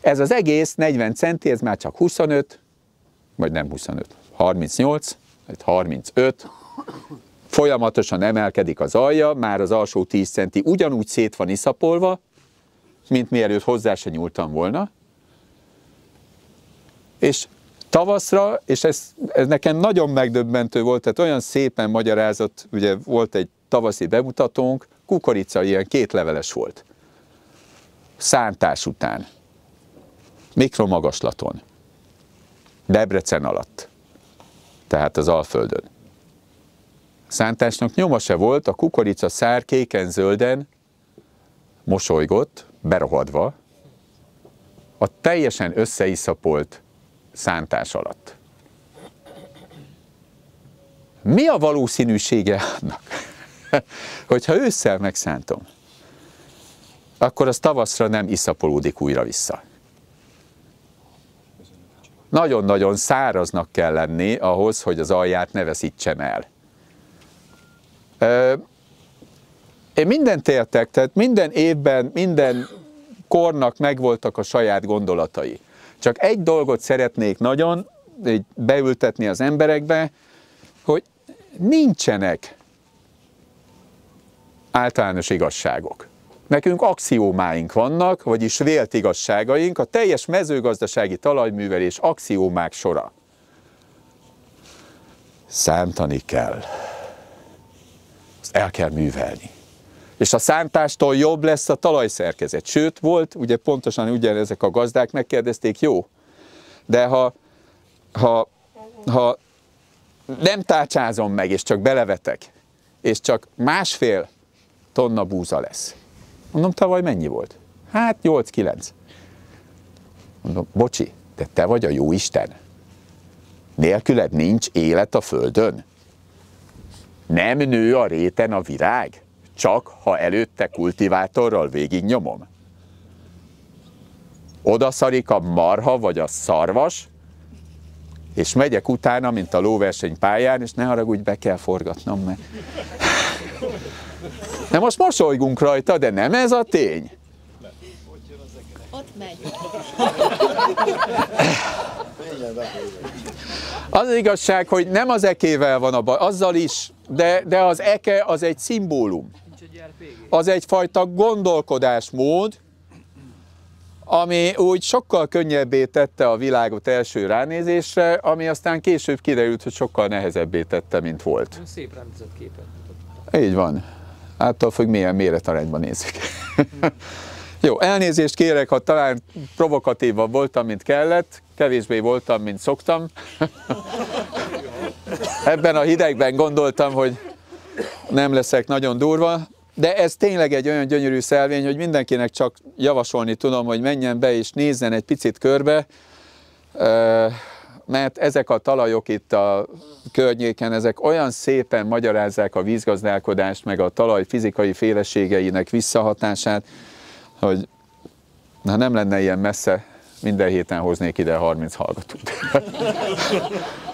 Ez az egész 40 centi, ez már csak 25, vagy nem 25, 38, 35, folyamatosan emelkedik az alja, már az alsó 10 centi ugyanúgy szét van iszapolva, mint mielőtt hozzá se nyúltam volna. És tavaszra, és ez, ez nekem nagyon megdöbbentő volt, tehát olyan szépen magyarázott, ugye volt egy tavaszi bemutatónk, kukorica ilyen kétleveles volt. Szántás után, mikromagaslaton. Debrecen alatt, tehát az Alföldön. Szántásnak nyoma se volt, a kukorica szár kéken-zölden mosolygott, berohadva, a teljesen összeiszapolt szántás alatt. Mi a valószínűsége annak, [laughs] hogyha ősszel megszántom, akkor az tavaszra nem iszapolódik újra-vissza? nagyon-nagyon száraznak kell lenni ahhoz, hogy az alját ne veszítsem el. Ö, én mindent értek, tehát minden évben, minden kornak megvoltak a saját gondolatai. Csak egy dolgot szeretnék nagyon így beültetni az emberekbe, hogy nincsenek általános igazságok. Nekünk axiómáink vannak, vagyis vélt igazságaink, a teljes mezőgazdasági talajművelés axiómák sora. Számtani kell. Ezt el kell művelni. És a szántástól jobb lesz a talajszerkezet. Sőt, volt, ugye pontosan ugyanezek a gazdák megkérdezték, jó, de ha, ha, ha nem tárcsázom meg, és csak belevetek, és csak másfél tonna búza lesz, Mondom, tavaly mennyi volt? Hát 8-9. Mondom, bocsi, de te vagy a jó Isten. Nélküled nincs élet a földön. Nem nő a réten a virág, csak ha előtte kultivátorral végignyomom. Oda szarik a marha vagy a szarvas, és megyek utána, mint a lóverseny pályán, és ne haragudj, be kell forgatnom, mert nem most mosolygunk rajta, de nem ez a tény. Ott megy. Az igazság, hogy nem az ekével van a baj, azzal is, de, de az eke az egy szimbólum. Az egyfajta gondolkodásmód, ami úgy sokkal könnyebbé tette a világot első ránézésre, ami aztán később kiderült, hogy sokkal nehezebbé tette, mint volt. Szép rendezett képet. Így van. Attól függ, milyen méretarányban nézik. Jó, elnézést kérek, ha talán provokatívabb voltam, mint kellett, kevésbé voltam, mint szoktam. Ebben a hidegben gondoltam, hogy nem leszek nagyon durva, de ez tényleg egy olyan gyönyörű szelvény, hogy mindenkinek csak javasolni tudom, hogy menjen be és nézzen egy picit körbe, mert ezek a talajok itt a környéken, ezek olyan szépen magyarázzák a vízgazdálkodást, meg a talaj fizikai féleségeinek visszahatását, hogy ha nem lenne ilyen messze, minden héten hoznék ide 30 hallgatót. [laughs]